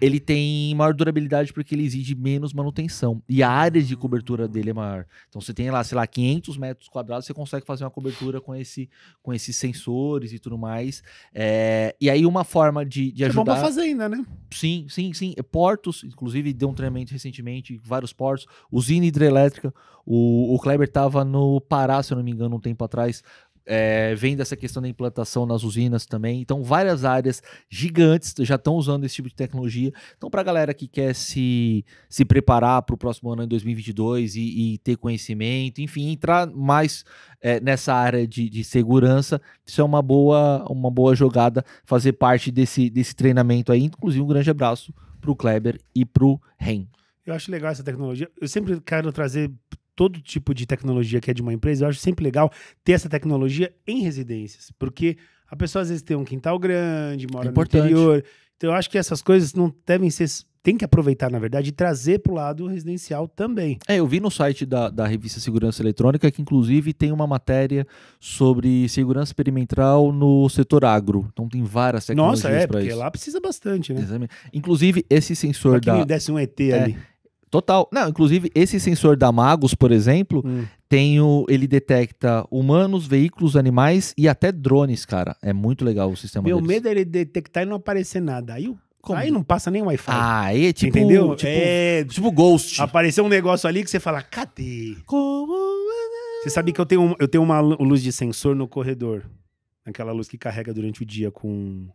ele tem maior durabilidade porque ele exige menos manutenção e a área de cobertura ah. dele é maior. Então você tem lá, sei lá, 500 metros quadrados, você consegue fazer uma cobertura com esse, com esses sensores e tudo mais. É, e aí uma forma de, de ajudar. É bom pra ainda, né? Sim, sim, sim. Portos, inclusive, deu um treinamento recentemente, vários portos, usina hidrelétrica. O, o Kleber estava no Pará, se eu não me engano, um tempo atrás, é, vem dessa questão da implantação nas usinas também. Então, várias áreas gigantes já estão usando esse tipo de tecnologia. Então, para a galera que quer se, se preparar para o próximo ano em 2022 e, e, ter conhecimento, enfim, entrar mais é, nessa área de, de, segurança, isso é uma boa, uma boa jogada, fazer parte desse, desse treinamento aí. Inclusive, um grande abraço para o Kleber e para o Ren. Eu acho legal essa tecnologia. Eu sempre quero trazer todo tipo de tecnologia que é de uma empresa, eu acho sempre legal ter essa tecnologia em residências, porque a pessoa às vezes tem um quintal grande, mora é no interior. Então eu acho que essas coisas não devem ser tem que aproveitar, na verdade, e trazer para o lado residencial também. É, eu vi no site da, da revista Segurança Eletrônica que, inclusive, tem uma matéria sobre segurança experimental no setor agro. Então, tem várias tecnologias para isso. Nossa, é, porque isso. lá precisa bastante, né? Exatamente. Inclusive, esse sensor pra da... me desse um ET é, ali. Total. Não, inclusive, esse sensor da Magos, por exemplo, hum. tem o, ele detecta humanos, veículos, animais e até drones, cara. É muito legal o sistema Meu deles. medo é ele detectar e não aparecer nada. Aí o como? Aí não passa nem Wi-Fi. Ah, aí é tipo. Entendeu? Tipo, é... tipo Ghost. Apareceu um negócio ali que você fala, cadê? Como. Você sabe que eu tenho, eu tenho uma luz de sensor no corredor. Aquela luz que carrega durante o dia com.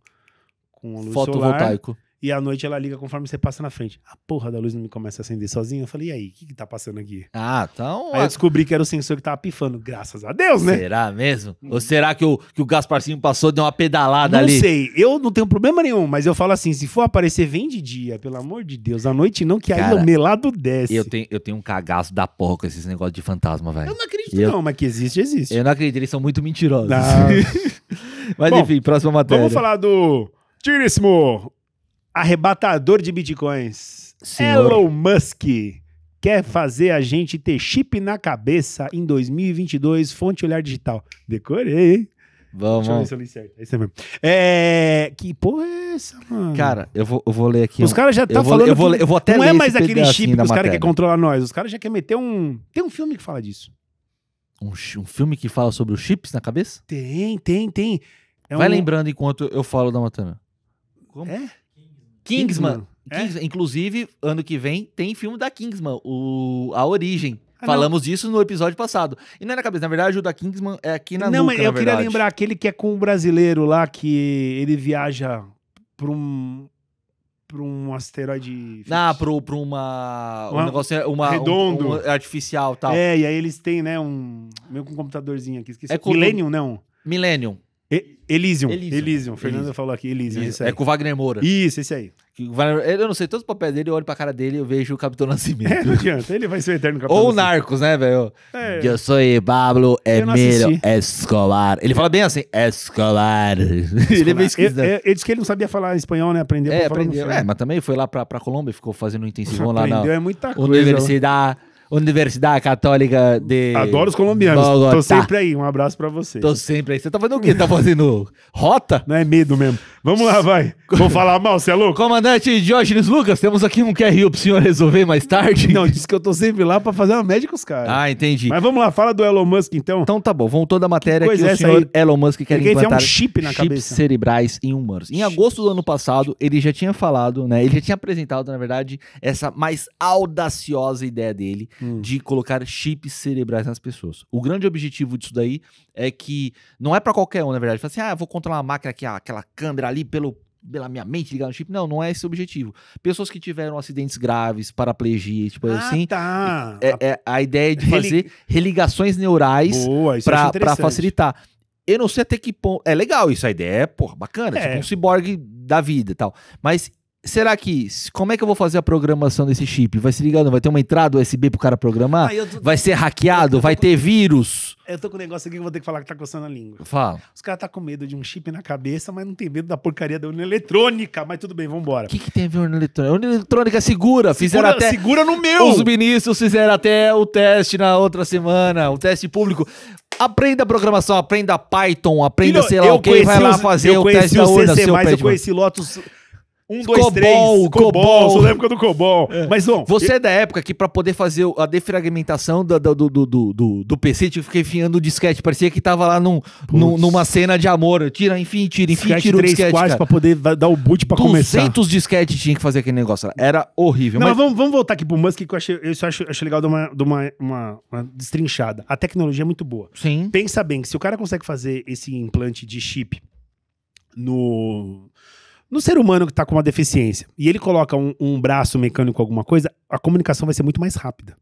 Com a luz Fotovoltaico. Solar. E à noite ela liga conforme você passa na frente. A porra da luz não me começa a acender sozinha. Eu falei, e aí, o que, que tá passando aqui? Ah, então. Aí eu descobri que era o sensor que tava pifando. Graças a Deus, né? Será mesmo? Ou será que o, que o Gasparzinho passou, deu uma pedalada não ali? Não sei, eu não tenho problema nenhum, mas eu falo assim: se for aparecer, vem de dia, pelo amor de Deus. À noite não, que aí o melado desce. Eu tenho, eu tenho um cagaço da porra com esses negócios de fantasma, velho. Eu não acredito, eu, não, mas que existe, existe. Eu não acredito, eles são muito mentirosos. mas Bom, enfim, próxima matéria. Vamos falar do. tirismo Arrebatador de bitcoins. Senhor. Elon Musk quer fazer a gente ter chip na cabeça em 2022, fonte olhar digital. Decorei, hein? Vamos. Deixa eu ver se eu li certo. É isso mesmo. É... Que porra é essa, mano? Cara, eu vou, eu vou ler aqui. Os caras já estão tá falando. Eu vou, eu vou até não é mais aquele chip que os caras querem controlar nós. Os caras já querem meter um. Tem um filme que fala disso. Um, um filme que fala sobre os chips na cabeça? Tem, tem, tem. É Vai um... lembrando enquanto eu falo da Matana. Como? É? Kingsman. Kingsman. É? inclusive, ano que vem tem filme da Kingsman, o A Origem. Ah, Falamos não. disso no episódio passado. E não é na cabeça, na verdade, o da Kingsman é aqui na Não, nuca, mas eu queria lembrar aquele que é com o um brasileiro lá, que ele viaja para um para um asteroide. Ah, para uma, uma. Um negócio. Uma, redondo. Um, um artificial tal. É, e aí eles têm, né? Um. Meio com um computadorzinho aqui, esqueci. É com Millennium, não? Millennium. Elysium, Elysium. Elysium. Fernando Elysium. falou aqui, Elysium. É com o Wagner Moura. Isso, esse aí. Eu não sei todos os papéis dele, eu olho pra cara dele e eu vejo o Capitão Nascimento. É, não adianta, ele vai ser o eterno Capitão Ou o Narcos, né, velho? É. Eu sou Pablo Emílio Escobar. Ele fala bem assim, Escobar. Escobar. ele é meio esquisito. Ele, é, é, ele disse que ele não sabia falar espanhol, né? Aprendeu é, pra aprendeu. É, mas também foi lá pra, pra Colômbia, ficou fazendo intensivo intensivão lá na é muita coisa, universidade. Ó. Universidade Católica de. Adoro os colombianos. Bogotá. Tô sempre aí. Um abraço pra você. Tô sempre aí. Você tá fazendo o quê? Tá fazendo rota? Não é medo mesmo. Vamos lá, vai. Vou falar mal, você é louco? Comandante Diógenes Lucas, temos aqui um QRU pro senhor resolver mais tarde. Não, disse que eu tô sempre lá pra fazer uma médica com os caras. Ah, entendi. Mas vamos lá, fala do Elon Musk então. Então tá bom, vamos toda a matéria que, que o é, senhor aí. Elon Musk quer Porque implantar um chip na chips cabeça. cerebrais em humanos. Em agosto do ano passado, ele já tinha falado, né? Ele já tinha apresentado, na verdade, essa mais audaciosa ideia dele hum. de colocar chips cerebrais nas pessoas. O grande objetivo disso daí é que não é para qualquer um, na verdade. Fala assim, ah, vou controlar uma máquina aqui, aquela câmera ali pelo pela minha mente ligar no chip. Não, não é esse o objetivo. Pessoas que tiveram acidentes graves, paraplegia, tipo ah, assim. Tá. É, é a ideia é de fazer Relig... religações neurais é para facilitar. Eu não sei até que ponto. É legal isso, a ideia é, porra, bacana, é. é. tipo um ciborgue da vida e tal. Mas Será que. Como é que eu vou fazer a programação desse chip? Vai se ligando? Vai ter uma entrada USB pro cara programar? Ah, tô... Vai ser hackeado? Vai com... ter vírus? Eu tô com um negócio aqui que eu vou ter que falar que tá coçando a língua. Fala. Os caras tá com medo de um chip na cabeça, mas não tem medo da porcaria da urna eletrônica. Mas tudo bem, vambora. O que, que tem a ver urna eletrônica? Urna eletrônica é segura. Fizeram até. Segura no meu! Os ministros fizeram até o teste na outra semana, o teste público. Aprenda programação, aprenda Python, aprenda Filho, sei lá o que, vai lá fazer o teste da urna, seu Eu conheci Lotus. Um, dois, Cobol, três. Cobol. Cobol. Sou da época do Cobol. É. Mas, bom. Você eu... é da época que, para poder fazer a defragmentação do, do, do, do, do PC, tinha que ficar enfiando o disquete. Parecia que tava lá num, num, numa cena de amor. Tira, enfim, tira, enfim, tira o disquete. Quase pra poder dar o boot pra 200 começar. 200 disquetes tinha que fazer aquele negócio. Era horrível. Não, mas... vamos, vamos voltar aqui pro Musk, que eu acho, eu acho, acho legal de, uma, de uma, uma, uma, destrinchada. A tecnologia é muito boa. Sim. Pensa bem que se o cara consegue fazer esse implante de chip no no ser humano que está com uma deficiência e ele coloca um, um braço mecânico, alguma coisa, a comunicação vai ser muito mais rápida.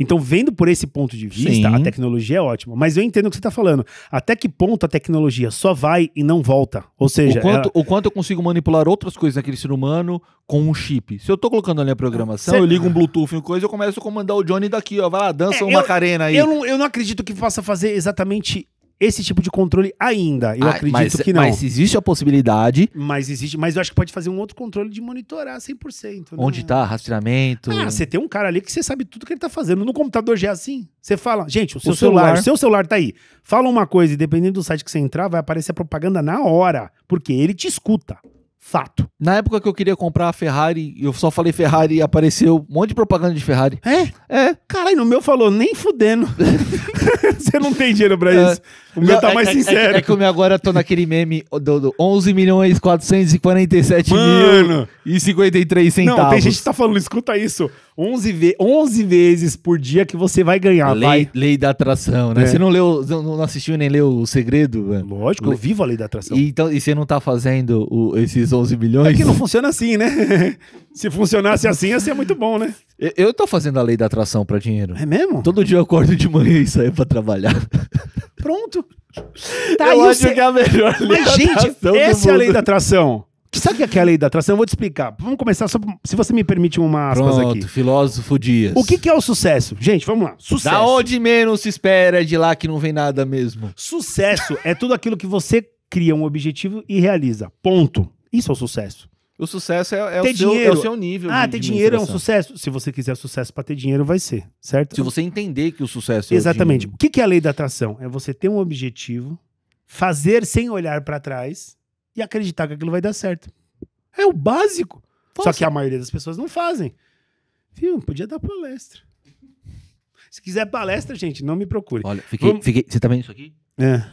Então, vendo por esse ponto de vista, Sim. a tecnologia é ótima. Mas eu entendo o que você está falando. Até que ponto a tecnologia só vai e não volta? Ou seja. O quanto, ela... o quanto eu consigo manipular outras coisas naquele ser humano com um chip? Se eu estou colocando ali a programação, Cê... eu ligo um Bluetooth e coisa, eu começo a comandar o Johnny daqui, ó. Vai lá, dança é, uma eu, carena aí. Eu não, eu não acredito que possa fazer exatamente esse tipo de controle ainda. Eu ah, acredito mas, que não. Mas existe a possibilidade. Mas existe, mas eu acho que pode fazer um outro controle de monitorar 100%. Né? Onde está rastreamento. Ah, você tem um cara ali que você sabe tudo que ele está fazendo. No computador já é assim. Você fala, gente, o seu o celular, celular, o seu celular tá aí. Fala uma coisa e dependendo do site que você entrar, vai aparecer a propaganda na hora, porque ele te escuta. Fato. Na época que eu queria comprar a Ferrari, eu só falei Ferrari e apareceu um monte de propaganda de Ferrari. É? É. Caralho, no meu falou, nem fudendo. você não tem dinheiro pra é. isso. O meu não, tá é mais é, é sincero. É, é, que eu me agora tô naquele meme do, do 11 milhões 447 Mano. mil e 53 centavos. Não, tem gente que tá falando, escuta isso. 11, ve 11 vezes por dia que você vai ganhar, Lei, vai. lei da atração, né? É. Você não leu, não assistiu nem leu O Segredo? Mano? Lógico, Le... eu vivo a lei da atração. E, então, e você não tá fazendo o, esses 11 milhões? É que não funciona assim, né? Se funcionasse assim, ia ser muito bom, né? Eu, eu tô fazendo a lei da atração pra dinheiro. É mesmo? Todo dia eu acordo de manhã e saio pra trabalhar. Pronto. Tá eu acho você... que é a melhor lei Mas, da gente, atração essa é a lei da atração. Sabe o é que é a lei da atração? Eu vou te explicar. Vamos começar, só, se você me permite uma aspas Pronto, aqui. filósofo Dias. O que, que é o sucesso? Gente, vamos lá. Sucesso. Da onde menos se espera, é de lá que não vem nada mesmo. Sucesso é tudo aquilo que você cria um objetivo e realiza. Ponto. Isso é o sucesso. O sucesso é, é, o, seu, é o, seu, nível. Ah, de, ter de dinheiro é um sucesso. Se você quiser sucesso para ter dinheiro, vai ser, certo? Se você entender que o sucesso Exatamente. é o, o que é a lei da atração? É você ter um objetivo, fazer sem olhar para trás e acreditar que aquilo vai dar certo. É o básico. Só que a maioria das pessoas não fazem. Viu? Podia dar palestra. Se quiser palestra, gente, não me procure. Olha, fiquei, Vamos... fiquei... você tá vendo isso aqui? É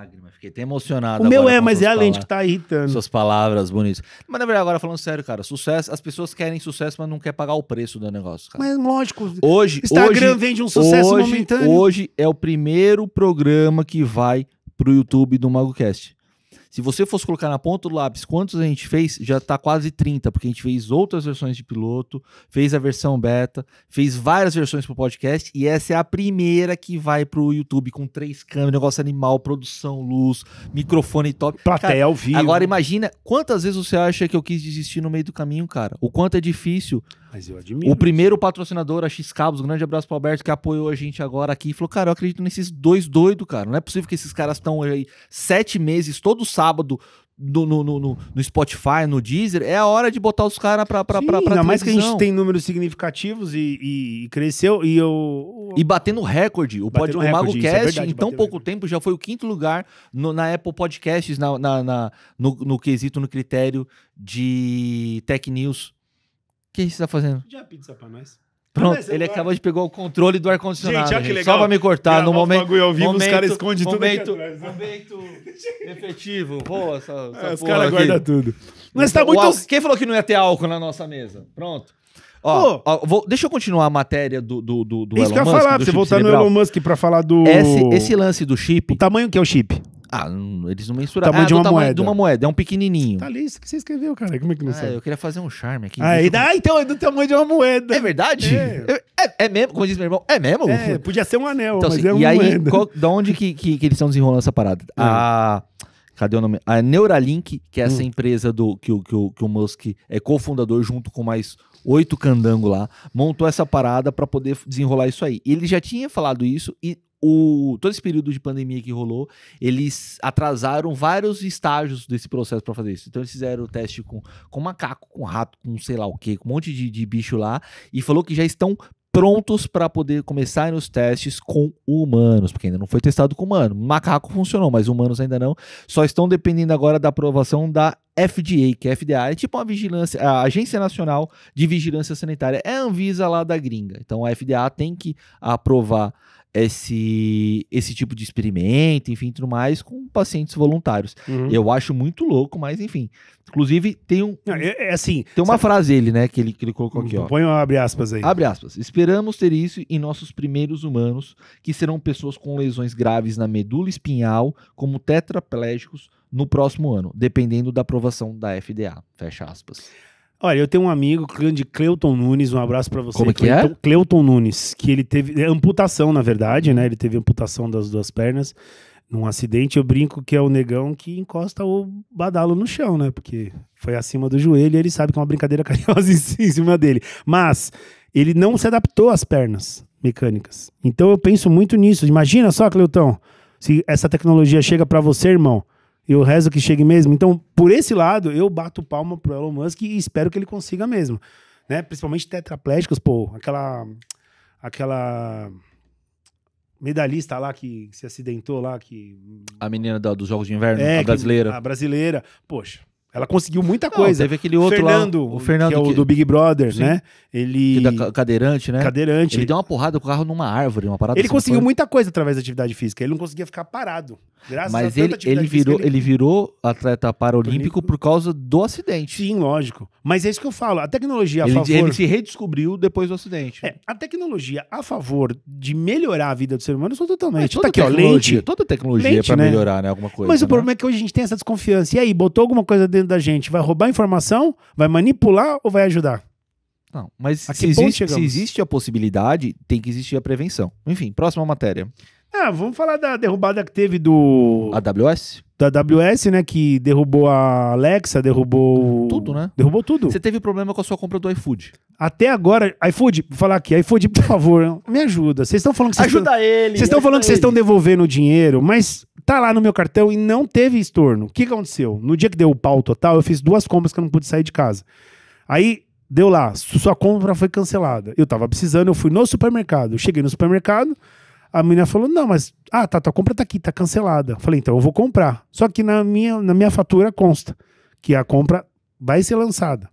lágrima. Fiquei até emocionado. O meu é, mas é a lente que tá irritando. Suas palavras bonitas. Mas na verdade, agora falando sério, cara, sucesso, as pessoas querem sucesso, mas não quer pagar o preço do negócio, cara. Mas lógico. Hoje, Instagram hoje, vende um sucesso hoje, momentâneo. Hoje é o primeiro programa que vai pro YouTube do MagoCast. Se você fosse colocar na ponta do lápis quantos a gente fez, já está quase 30, porque a gente fez outras versões de piloto, fez a versão beta, fez várias versões para o podcast, e essa é a primeira que vai para o YouTube com três câmeras, negócio animal, produção, luz, microfone top. Plateia cara, ao vivo. Agora imagina quantas vezes você acha que eu quis desistir no meio do caminho, cara. O quanto é difícil. Mas eu admiro. O primeiro patrocinador, a X-Cabos, um grande abraço pro Alberto, que apoiou a gente agora aqui. E falou, cara, eu acredito nesses dois doidos, cara. Não é possível que esses caras estão aí sete meses, todo sábado, no, no, no, no, Spotify, no Deezer, é a hora de botar os caras pra, pra, Sim, pra, pra Ainda mais que a gente tem números significativos e, e, e cresceu e eu... E batendo recorde. O, pod, o recorde, Cast, é verdade, em tão pouco recorde. tempo, já foi o quinto lugar no, na Apple Podcasts, na, na, na no, no quesito, no critério de Tech News que você tá fazendo? Já pizza pra nós. Pronto, ah, ele acabou de pegar o controle do ar-condicionado. Gente, olha que legal. Só pra me cortar Gravar no momento. Bagulho ao vivo, momento, os caras escondem tudo momento, atrás, né? Momento efetivo. Boa, essa, essa é, os caras guardam tudo. Mas tá muito. Álcool, quem falou que não ia ter álcool na nossa mesa? Pronto. Ó, ó vou, deixa eu continuar a matéria do, do, do, do Isso que eu ia falar, Musk, você voltar cerebral. no Elon Musk pra falar do. Esse, esse lance do chip. O tamanho que é o chip? Ah, eles não mensuraram. Tamanho ah, de uma tamanho moeda. de uma moeda, é um pequenininho. Tá ali, isso que você escreveu, cara. Como é que não ah, sabe? Eu queria fazer um charme aqui. Ah, ah, então é do tamanho de uma moeda. É verdade? É. é, é, é mesmo, como diz meu irmão, é mesmo? É, podia ser um anel, então, mas assim, é uma E aí, moeda. Qual, onde que, que, que, eles estão desenrolando essa parada? É. A... Cadê o nome? A Neuralink, que é essa hum. empresa do que, que, que, o, que o Musk é cofundador junto com mais oito candango lá, montou essa parada para poder desenrolar isso aí. Ele já tinha falado isso e o, todo esse período de pandemia que rolou, eles atrasaram vários estágios desse processo para fazer isso. Então eles fizeram o teste com, com macaco, com rato, com sei lá o que, com um monte de, de bicho lá, e falou que já estão prontos para poder começar os testes com humanos, porque ainda não foi testado com humano. Macaco funcionou, mas humanos ainda não. Só estão dependendo agora da aprovação da FDA, que é FDA é tipo uma vigilância, a Agência Nacional de Vigilância Sanitária, é a Anvisa lá da gringa. Então a FDA tem que aprovar esse, esse tipo de experimento, enfim, tudo mais, com pacientes voluntários. Uhum. Eu acho muito louco, mas enfim. Inclusive, tem um. Não, é, é, assim. Tem uma sabe? frase ele, né, que ele, que ele colocou aqui, ó. Põe um abre aspas aí. Abre aspas. Esperamos ter isso em nossos primeiros humanos, que serão pessoas com lesões graves na medula espinhal, como tetraplégicos, no próximo ano, dependendo da aprovação da FDA. Fecha aspas. Olha, eu tenho um amigo, grande é Cleuton Nunes, um abraço para você. Como que é? Cleuton, é? Cleuton Nunes, que ele teve é amputação, na verdade, né? Ele teve amputação das duas pernas num acidente. Eu brinco que é o negão que encosta o badalo no chão, né? Porque foi acima do joelho e ele sabe que é uma brincadeira carinhosa em cima dele. Mas ele não se adaptou às pernas mecânicas. Então eu penso muito nisso. Imagina só, Cleuton, se essa tecnologia chega para você, irmão e Eu rezo que chegue mesmo. Então, por esse lado, eu bato palma pro Elon Musk e espero que ele consiga mesmo. Né? Principalmente tetraplégicos, pô, aquela. Aquela medalhista lá que se acidentou lá que a menina da, dos jogos de inverno é, a brasileira que, a brasileira poxa ela conseguiu muita coisa. Não, teve aquele outro Fernando, lá, o Fernando que é o que... do Big Brother, Sim. né? Ele é da cadeirante, né? Cadeirante. Ele deu uma porrada com o carro numa árvore, uma parada. Ele assim, conseguiu foi... muita coisa através da atividade física. Ele não conseguia ficar parado. Graças Mas a ele, ele virou, física, ele... ele... virou atleta paralímpico por causa do acidente. Sim, lógico. Mas é isso que eu falo. A tecnologia a ele, favor. Ele se redescobriu depois do acidente. É, a tecnologia a favor de melhorar a vida do ser humano, eu sou totalmente. Mas é, tá toda tá aqui, ó, lente. Toda tecnologia é lente, é pra né? melhorar, né? Alguma coisa. Mas o né? problema é que hoje a gente tem essa desconfiança. E aí, botou alguma coisa dentro dentro da gente? Vai roubar informação? Vai manipular ou vai ajudar? Não, mas se existe, se existe, a possibilidade, tem que existir a prevenção. Enfim, próxima matéria. Ah, vamos falar da derrubada que teve do. AWS? Da AWS, né? Que derrubou a Alexa, derrubou. Tudo, né? Derrubou tudo. Você teve problema com a sua compra do iFood. Até agora, iFood, vou falar aqui, iFood, por favor, me ajuda. Vocês estão falando que vocês. Ajuda ele! Vocês estão falando que vocês estão devolvendo o dinheiro, mas tá lá no meu cartão e não teve estorno. O que aconteceu? No dia que deu o pau total, eu fiz duas compras que eu não pude sair de casa. Aí deu lá, sua compra foi cancelada. Eu tava precisando, eu fui no supermercado. cheguei no supermercado, a menina falou: "Não, mas ah, tá, tua compra tá aqui, tá cancelada". Eu falei: "Então eu vou comprar". Só que na minha na minha fatura consta que a compra vai ser lançada.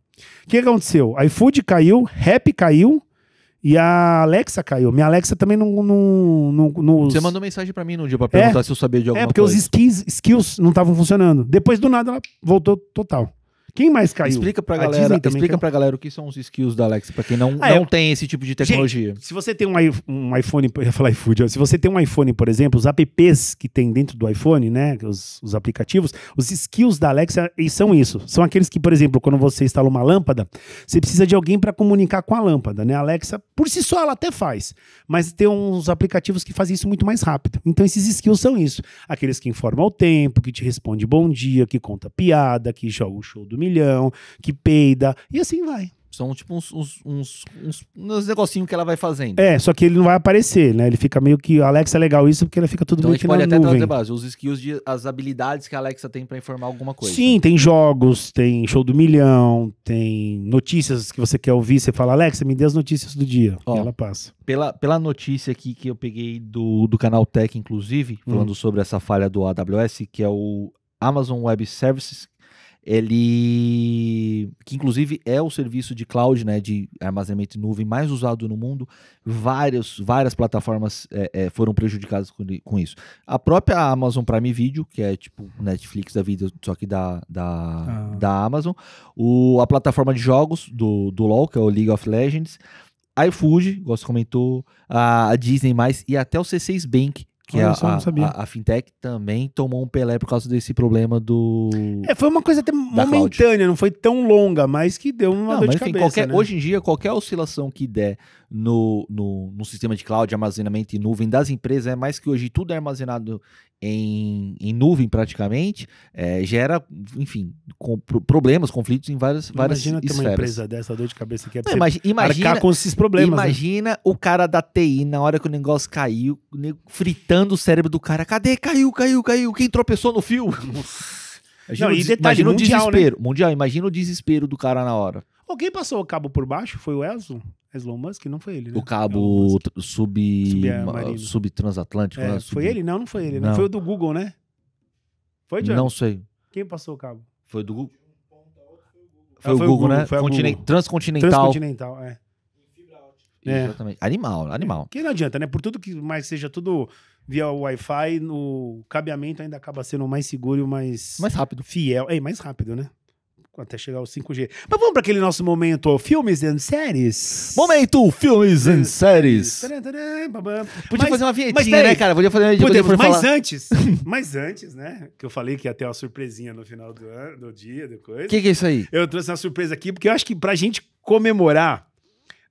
O que aconteceu? iFood caiu, Rap caiu, e a Alexa caiu. Minha Alexa também não. não, não, Você mandou mensagem para mim no dia pra perguntar é, se eu sabia de é, alguma coisa. É, porque coisa. os skills, skills não estavam funcionando. Depois do nada ela voltou total. Quem mais caiu? Explica pra a galera, explica caiu? pra galera o que são os skills da Alexa, para quem não, ah, é não é. tem esse tipo de tecnologia. Gente, se você tem um, um iPhone, eu ia falar iFood, se você tem um iPhone, por exemplo, os apps que tem dentro do iPhone, né, os, os aplicativos, os skills da Alexa são isso. São aqueles que, por exemplo, quando você instala uma lâmpada, você precisa de alguém para comunicar com a lâmpada, né? A Alexa, por si só, ela até faz, mas tem uns aplicativos que fazem isso muito mais rápido. Então esses skills são isso. Aqueles que informam o tempo, que te responde bom dia, que conta piada, que joga o show do milhão, que peida, e assim vai. São tipo uns, uns, uns, uns, uns negocinhos que ela vai fazendo. É, só que ele não vai aparecer, né? Ele fica meio que. Alexa é legal isso porque ela fica tudo então, muito na pode até nuvem. Base, os skills, de, as habilidades que a Alexa tem para informar alguma coisa. Sim, tem jogos, tem show do milhão, tem notícias que você quer ouvir. Você fala, Alexa, me dê as notícias do dia. Ó, e ela passa. Pela, pela notícia aqui que eu peguei do, do canal Tech, inclusive, falando hum. sobre essa falha do AWS, que é o Amazon Web Services, ele que inclusive é o serviço de cloud, né, de armazenamento em nuvem mais usado no mundo, várias, várias plataformas é, é, foram prejudicadas com, com, isso. A própria Amazon Prime Video, que é tipo Netflix da vida, só que da, da, ah. da Amazon, o, a plataforma de jogos do, do LoL, que é o League of Legends, iFood, igual você comentou, a, a Disney+, e até o C6 Bank, que a, a, a, fintech também tomou um Pelé por causa desse problema do. É, foi uma coisa até momentânea, não foi tão longa, mas que deu uma não, dor mas, de enfim, cabeça. Qualquer, né? Hoje em dia, qualquer oscilação que der no, no, no sistema de cloud, armazenamento e nuvem das empresas, é mais que hoje tudo é armazenado em, em nuvem praticamente, é, gera, enfim, com problemas, conflitos em várias, várias imagina esferas. Imagina ter uma empresa dessa, dor de cabeça que é pra Não, imagina, com esses problemas. Né? Imagina né? o cara da TI, na hora que o negócio caiu, fritando o cérebro do cara. Cadê? Caiu, caiu, caiu. Quem tropeçou no fio? Imagina, Não, e detalhe, imagina mundial, o né? desespero. Né? Mundial, imagina o desespero do cara na hora. Alguém passou o cabo por baixo? Foi o Elson? Elon Musk? Não foi ele, né? O cabo sub... subtransatlântico. É, né? Sub é, sub... Foi ele? Não, não foi ele. Não. Foi o do Google, né? Foi, John? Não sei. Quem passou o cabo? Foi do Google. Ah, foi, ah, o, foi Google, o Google, né? Foi Continen... Google. Transcontinental. Transcontinental, é. É. Exatamente. Animal, animal. É. Que não adianta, né? Por tudo que mais seja tudo via Wi-Fi, o cabeamento ainda acaba sendo mais seguro e mais. Mais rápido. Fiel. É, mais rápido, né? até chegar ao 5G. Mas vamos para aquele nosso momento filmes e séries. Momento filmes e séries. Podia mas, fazer uma vinhetinha, mas, né, cara? Podia fazer uma vinhetinha. mas falar. antes, mas antes, né? Que eu falei que ia ter uma surpresinha no final do, ano, do dia, depois. O que, que é isso aí? Eu trouxe uma surpresa aqui, porque eu acho que para a gente comemorar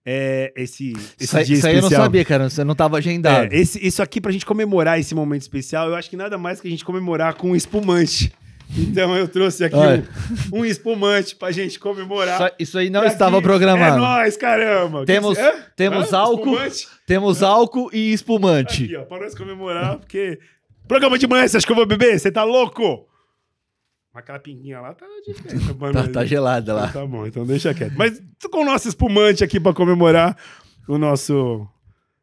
é, esse, esse Sa dia isso especial. Isso aí eu não sabia, cara. Você não estava agendado. É, esse, isso aqui, para a gente comemorar esse momento especial, eu acho que nada mais que a gente comemorar com um espumante. Então eu trouxe aqui um, um, espumante pra gente comemorar. Isso, isso aí não e estava programado. É nós, caramba. Temos, é? temos ah, álcool, espumante? temos ah. álcool e espumante. Aqui, ó, pra nós comemorar, porque programa de manhã, você acha que eu vou beber? Você tá louco? Aquela pinguinha lá tá diferente. tá, tá gelada lá. Tá bom, então deixa quieto. Mas com o nosso espumante aqui pra comemorar o nosso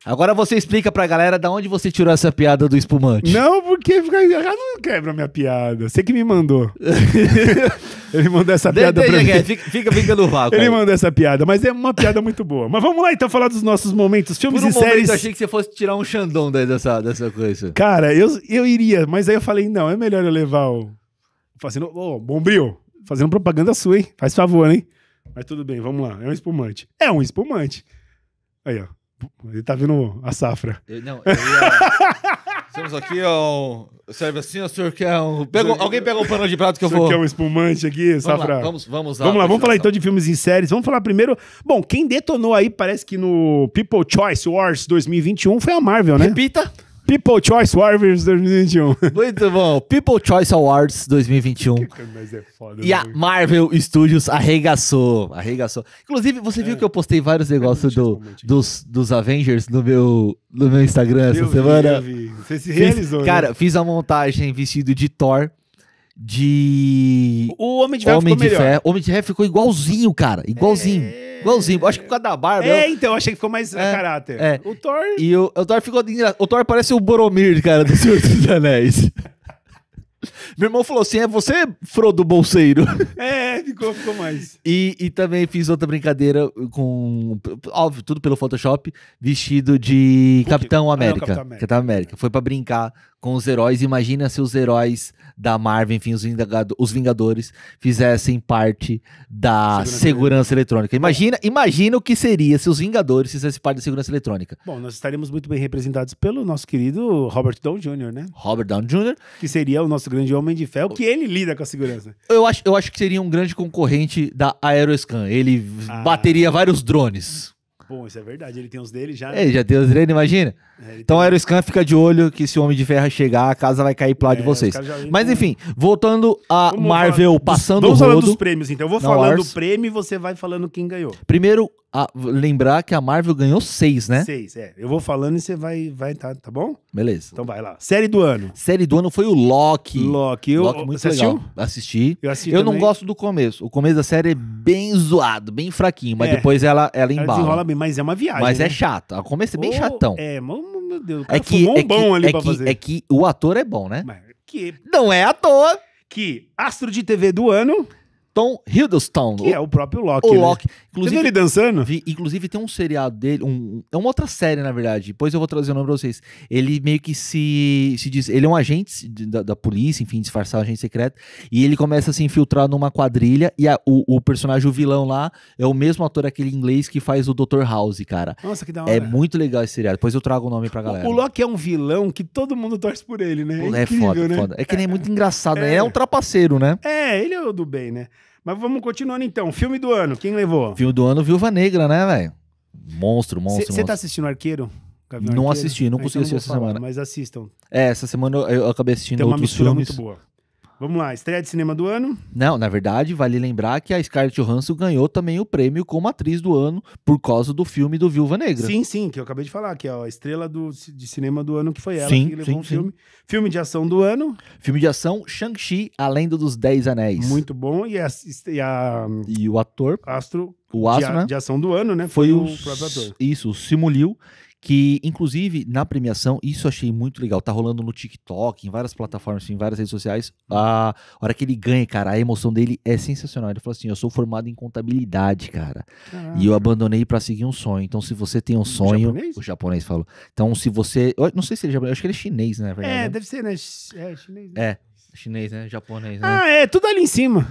Agora você explica pra galera da onde você tirou essa piada do espumante. Não, porque fica errado, não quebra minha piada. Você que me mandou. Ele mandou essa piada Deixa, pra mim. Fica, fica, no vácuo. Ele aí. mandou essa piada, mas é uma piada muito boa. Mas vamos lá então falar dos nossos momentos, filmes Por um e momento séries. Eu achei que você fosse tirar um Xandão dessa, dessa coisa. Cara, eu, eu iria, mas aí eu falei, não, é melhor eu levar o. Fazendo. Ô, oh, Bombril, fazendo propaganda sua, hein? Faz favor, hein? Mas tudo bem, vamos lá. É um espumante. É um espumante. Aí, ó. Ele tá vindo a safra. Eu, não, eu ia... Temos aqui um. Serve assim, o senhor quer um. Pega, alguém pega um pano de prato que eu vou. O senhor quer um espumante aqui, vamos safra? Lá, vamos, vamos lá. Vamos lá, vamos falar então de filmes em séries. Vamos falar primeiro. Bom, quem detonou aí, parece que no People Choice Wars 2021 foi a Marvel, né? Repita. People Choice Awards 2021. Muito bom. People Choice Awards 2021. é foda, e mano. a Marvel Studios arregaçou. Arregaçou. Inclusive, você é. viu que eu postei vários é, negócios do, dos, dos Avengers no meu, no meu Instagram eu essa vi, semana? Eu vi. Você se realizou. Fiz, né? Cara, fiz a montagem vestido de Thor de. O Homem de Ferro Homem ficou de melhor. Ferro. Homem de Ferro ficou igualzinho, cara. Igualzinho. É... Igualzinho. Acho que por causa da barba. É, eu... então, achei que ficou mais é, caráter. É. O Thor. E o, o Thor ficou. O Thor parece o Boromir, cara, do Senhor dos Anéis. Meu irmão falou assim: é você, Frodo Bolseiro. É, ficou, ficou mais. e, e também fiz outra brincadeira com. Óbvio, tudo pelo Photoshop, vestido de Capitão América, Capitão América. Capitão América. Foi para brincar com os heróis. Imagina se os heróis da Marvel, enfim, os, Vingado os Vingadores fizessem parte da segurança, segurança eletrônica. Imagina, imagina o que seria se os Vingadores fizessem parte da segurança eletrônica. Bom, nós estaríamos muito bem representados pelo nosso querido Robert Downey Jr., né? Robert Downey Jr., que seria o nosso grande homem de ferro, que ele lida com a segurança. Eu acho, eu acho que seria um grande concorrente da Aeroscan. Ele ah. bateria vários drones bom isso é verdade. Ele tem os dele já. É, ele já tem os dele, imagina. É, então, tem... Scan, fica de olho que se o Homem de Ferro chegar, a casa vai cair pro lado é, de vocês. Mas, enfim, voltando a Vamos Marvel passando vamos o rodo. Vamos dos prêmios, então. Eu vou falando do prêmio e você vai falando quem ganhou. Primeiro, a, lembrar que a Marvel ganhou seis, né? Seis, é. Eu vou falando e você vai, vai tá, tá bom? Beleza. Então vai lá. Série do ano. Série do ano foi o Loki. Loki. Eu, Loki muito legal. Assistiu? Assisti. Eu, assisti Eu não gosto do começo. O começo da série é bem zoado, bem fraquinho, mas é. depois ela, ela embala. Ela desenrola bem mas é uma viagem. Mas é né? é chato. A começo é bem oh, chatão. É, meu Deus. É, é que, um é bom que, ali é pra que, fazer. É que o ator é bom, né? Mas que... Não é à toa. Que astro de TV do ano... Tom Hiddleston. Que o, é o próprio Loki. O né? Loki. Inclusive, Você ele dançando? Vi, inclusive tem um seriado dele, um, é uma outra série, na verdade. Depois eu vou trazer o nome pra vocês. Ele meio que se, se diz. Ele é um agente da, da polícia, enfim, disfarçado agente secreto. E ele começa a se infiltrar numa quadrilha. E a, o, o, personagem, o vilão lá, é o mesmo ator, aquele inglês, que faz o Dr. House, cara. Nossa, que da é hora. É muito legal esse seriado. Depois eu trago o nome pra galera. O, o Loki é um vilão que todo mundo torce por ele, né? É, é incrível, foda, né? foda. É que nem é muito é. engraçado, é. Né? Ele é, é um trapaceiro, né? É, ele é o do bem, né? Mas vamos continuando então. Filme do ano, quem levou? Filme do ano, Viúva Negra, né, velho? Monstro, monstro. Você tá assistindo Arqueiro? Gavião não Arqueiro? assisti, não ah, então consegui assistir essa falar, semana. Mas assistam. É, essa semana eu, eu acabei assistindo Tem uma outros filmes. muito boa. Vamos lá, estreia de cinema do ano? Não, na verdade, vale lembrar que a Scarlett Johansson ganhou também o prêmio como atriz do ano por causa do filme do Viúva Negra. Sim, sim, que eu acabei de falar, que é a estrela do, de cinema do ano, que foi ela sim, que levou sim, um filme. Sim. Filme de ação do ano? Filme de ação, Shang-Chi, A Lenda dos Dez Anéis. Muito bom, e a... E, a, e o ator? Astro... O astro, de, né? de ação do ano, né? Foi, foi o, o próprio ator. Isso, o Simuliu que inclusive na premiação, isso achei muito legal, tá rolando no TikTok, em várias plataformas, em várias redes sociais, a hora que ele ganha, cara, a emoção dele é sensacional. Ele falou assim: "Eu sou formado em contabilidade, cara, Caramba. e eu abandonei para seguir um sonho". Então, se você tem um sonho, o japonês, o japonês falou. Então, se você, eu não sei se ele é japonês, acho que ele é chinês, né, é, verdade, É, né? deve ser, né? É, chinês. Né? É, chinês, né? Japonês, né? Ah, é, tudo ali em cima.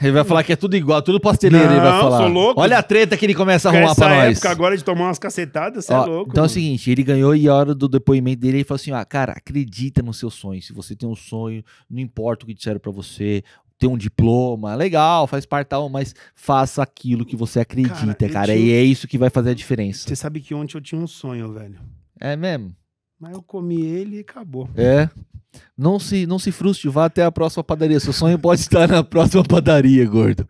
Ele vai falar que é tudo igual, tudo pasteleiro, não, ele vai falar. Sou louco. Olha a treta que ele começa a arrumar para pra nós. Época agora de tomar umas cacetadas, você é louco. Então mano. é o seguinte, ele ganhou e a hora do depoimento dele, ele falou assim: ó, ah, cara, acredita nos seus sonhos. Se você tem um sonho, não importa o que disseram para você, ter um diploma, legal, faz parte tal, mas faça aquilo que você acredita, cara. cara tinha... E é isso que vai fazer a diferença. Você sabe que ontem eu tinha um sonho, velho. É mesmo? Mas eu comi ele e acabou. É. Não se, não se frustre, vá até a próxima padaria. Seu sonho pode estar na próxima padaria, gordo.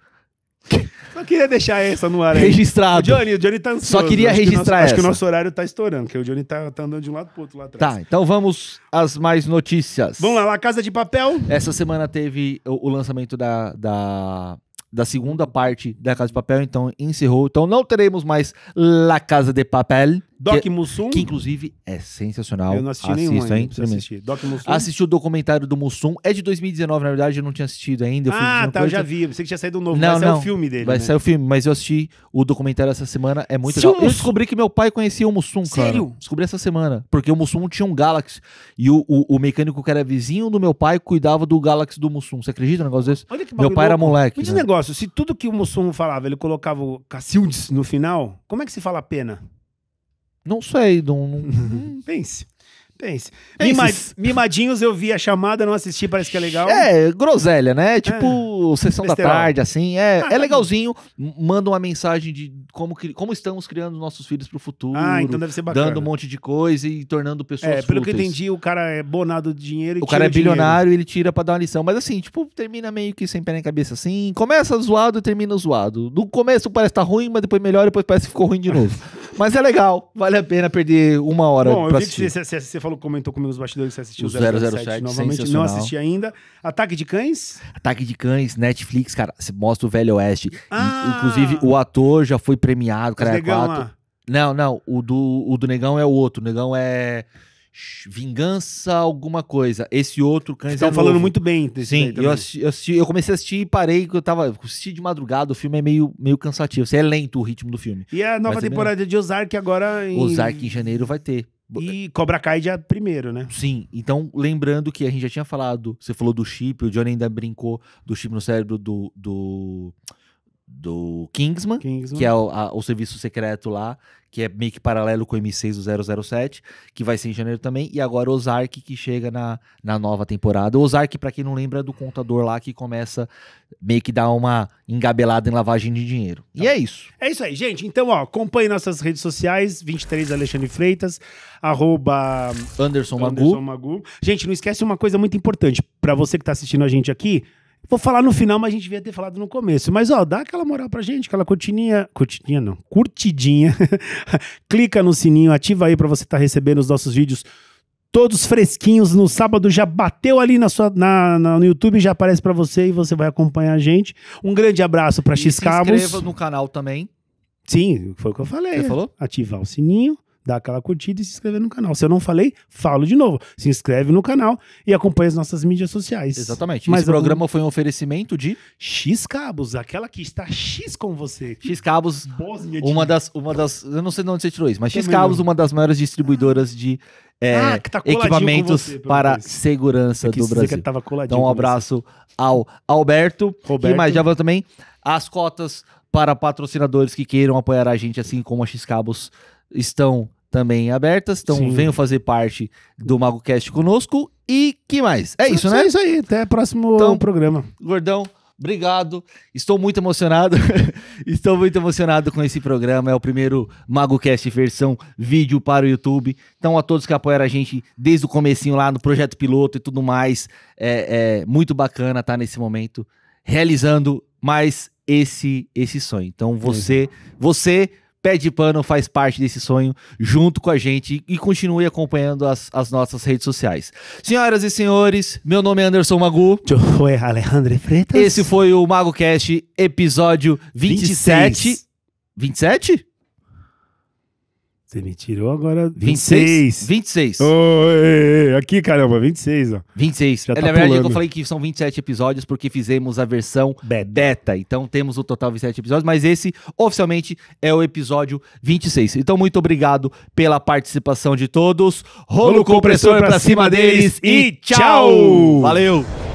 Só queria deixar essa no ar aí. Registrado. O Johnny, o Johnny tá ansioso. Só queria acho registrar que nosso, essa. Acho que o nosso horário tá estourando, porque o Johnny tá, tá, andando de um lado pro outro lá atrás. Tá, então vamos às mais notícias. Vamos lá, La Casa de Papel. Essa semana teve o, o lançamento da, da, da, segunda parte da Casa de Papel, então encerrou. Então não teremos mais La Casa de Papel. Doc que, Mussum. Que inclusive é sensacional. Eu não assisti Assista, nenhum ainda, hein? Assisti. Doc Mussum. Assisti o documentário do Mussum. É de 2019, na verdade, eu não tinha assistido ainda. ah, tá, coisa. eu já vi. Eu pensei que tinha saído um novo. Não, vai não. sair o filme dele. Vai né? sair o filme, mas eu assisti o documentário essa semana. É muito Se legal. Eu descobri que meu pai conhecia o Mussum, cara. Sério? Descobri essa semana. Porque o Mussum tinha um Galaxy. E o, o, o mecânico que era vizinho do meu pai cuidava do Galaxy do Mussum. Você acredita no negócio desse? Olha que Meu pai era moleque. Me diz né? negócio. Se tudo que o Mussum falava, ele colocava o Cacildes no final, como é que se fala pena? Não sei, não. não... Pense. Pense. Mima, mimadinhos eu vi a chamada, não assisti, parece que é legal. É, groselha, né? É tipo, é. sessão da tarde, assim. É, ah, é tá legalzinho. Manda uma mensagem de como, como estamos criando nossos filhos pro futuro. Ah, então deve ser bacana. Dando um monte de coisa e tornando pessoas É, pelo fúteis. que eu entendi, o cara é bonado de dinheiro e O cara é bilionário e ele tira pra dar uma lição. Mas assim, tipo, termina meio que sem pé nem cabeça, assim. Começa zoado e termina zoado. No começo parece estar tá ruim, mas depois melhora, depois parece que ficou ruim de novo. Mas é legal, vale a pena perder uma hora Bom, eu vi assistir. que você, você, falou, comentou comigo nos bastidores que você assistiu o 007, 007 novamente. Não assisti ainda. Ataque de Cães? Ataque de Cães, Netflix, cara, você mostra o Velho Oeste. Ah, inclusive, o ator já foi premiado, cara, é quatro. Não, não, o do, o do Negão é o outro. O Negão é... Vingança alguma coisa. Esse outro Cães Estão é falando novo. muito bem desse Sim, eu, assisti, eu, assisti, eu, comecei a assistir e parei, que eu tava. Assisti de madrugada, o filme é meio, meio cansativo. Você é lento o ritmo do filme. E a nova é temporada de Ozark agora em. Ozark em janeiro vai ter. E Cobra Kai dia é primeiro, né? Sim. Então, lembrando que a gente já tinha falado, você falou do chip, o Johnny ainda brincou do chip no cérebro do, do do Kingsman, Kingsman, que é o, a, o, serviço secreto lá, que é meio que paralelo com o M6 do 007, que vai ser em janeiro também, e agora Ozark, que chega na, na nova temporada. Ozark, para quem não lembra, é do contador lá que começa meio que dar uma engabelada em lavagem de dinheiro. E tá. é isso. É isso aí, gente. Então, ó, acompanhe nossas redes sociais, 23 Alexandre Freitas, arroba Anderson, Anderson Magu. Magu. Gente, não esquece uma coisa muito importante. para você que tá assistindo a gente aqui, Vou falar no final, mas a gente devia ter falado no começo. Mas, ó, dá aquela moral pra gente, aquela curtininha. Curtininha não, curtidinha. Clica no sininho, ativa aí pra você estar tá recebendo os nossos vídeos todos fresquinhos no sábado. Já bateu ali na sua, na, na no YouTube, já aparece para você e você vai acompanhar a gente. Um grande abraço para X Cabos. Se inscreva no canal também. Sim, foi o que eu falei. Você falou? Ativar o sininho dá aquela curtida e se inscrever no canal. Se eu não falei, falo de novo. Se inscreve no canal e acompanha as nossas mídias sociais. Exatamente. Mas Esse algum... programa foi um oferecimento de X Cabos, aquela que está X com você. X Cabos, Bosnia uma de... das uma das, eu não sei de onde você tirou isso, mas Também X Cabos, não. uma das maiores distribuidoras de é, ah, tá equipamentos você, para segurança é do Brasil. então, um abraço ao Alberto. Roberto. E mais, já vou também as cotas para patrocinadores que queiram apoiar a gente, assim como a X Cabos estão também abertas. Então Sim. venham fazer parte do MagoCast conosco. E que mais? É isso, né? É isso aí. Até o próximo então, programa. Gordão, obrigado. Estou muito emocionado. Estou muito emocionado com esse programa. É o primeiro MagoCast versão vídeo para o YouTube. Então, a todos que apoiaram a gente desde o comecinho lá no Projeto Piloto e tudo mais. É, é muito bacana estar tá nesse momento realizando mais esse, esse sonho. Então, você, Sim. você Pé de Pano faz parte desse sonho junto com a gente e continue acompanhando as, as nossas redes sociais. Senhoras e senhores, meu nome é Anderson Magu. Eu sou Alejandro Freitas. Esse foi o MagoCast, episódio 27. 26. 27? Você me tirou agora 26. 26. 26. Oi, aqui, caramba, 26, ó. 26. Já é, tá Na verdade, é pulando. eu falei que são 27 episódios porque fizemos a versão beta. Então temos o total 27 episódios, mas esse oficialmente é o episódio 26. Então muito obrigado pela participação de todos. Rolo, Rolo compressor, compressor pra cima deles e tchau! Valeu!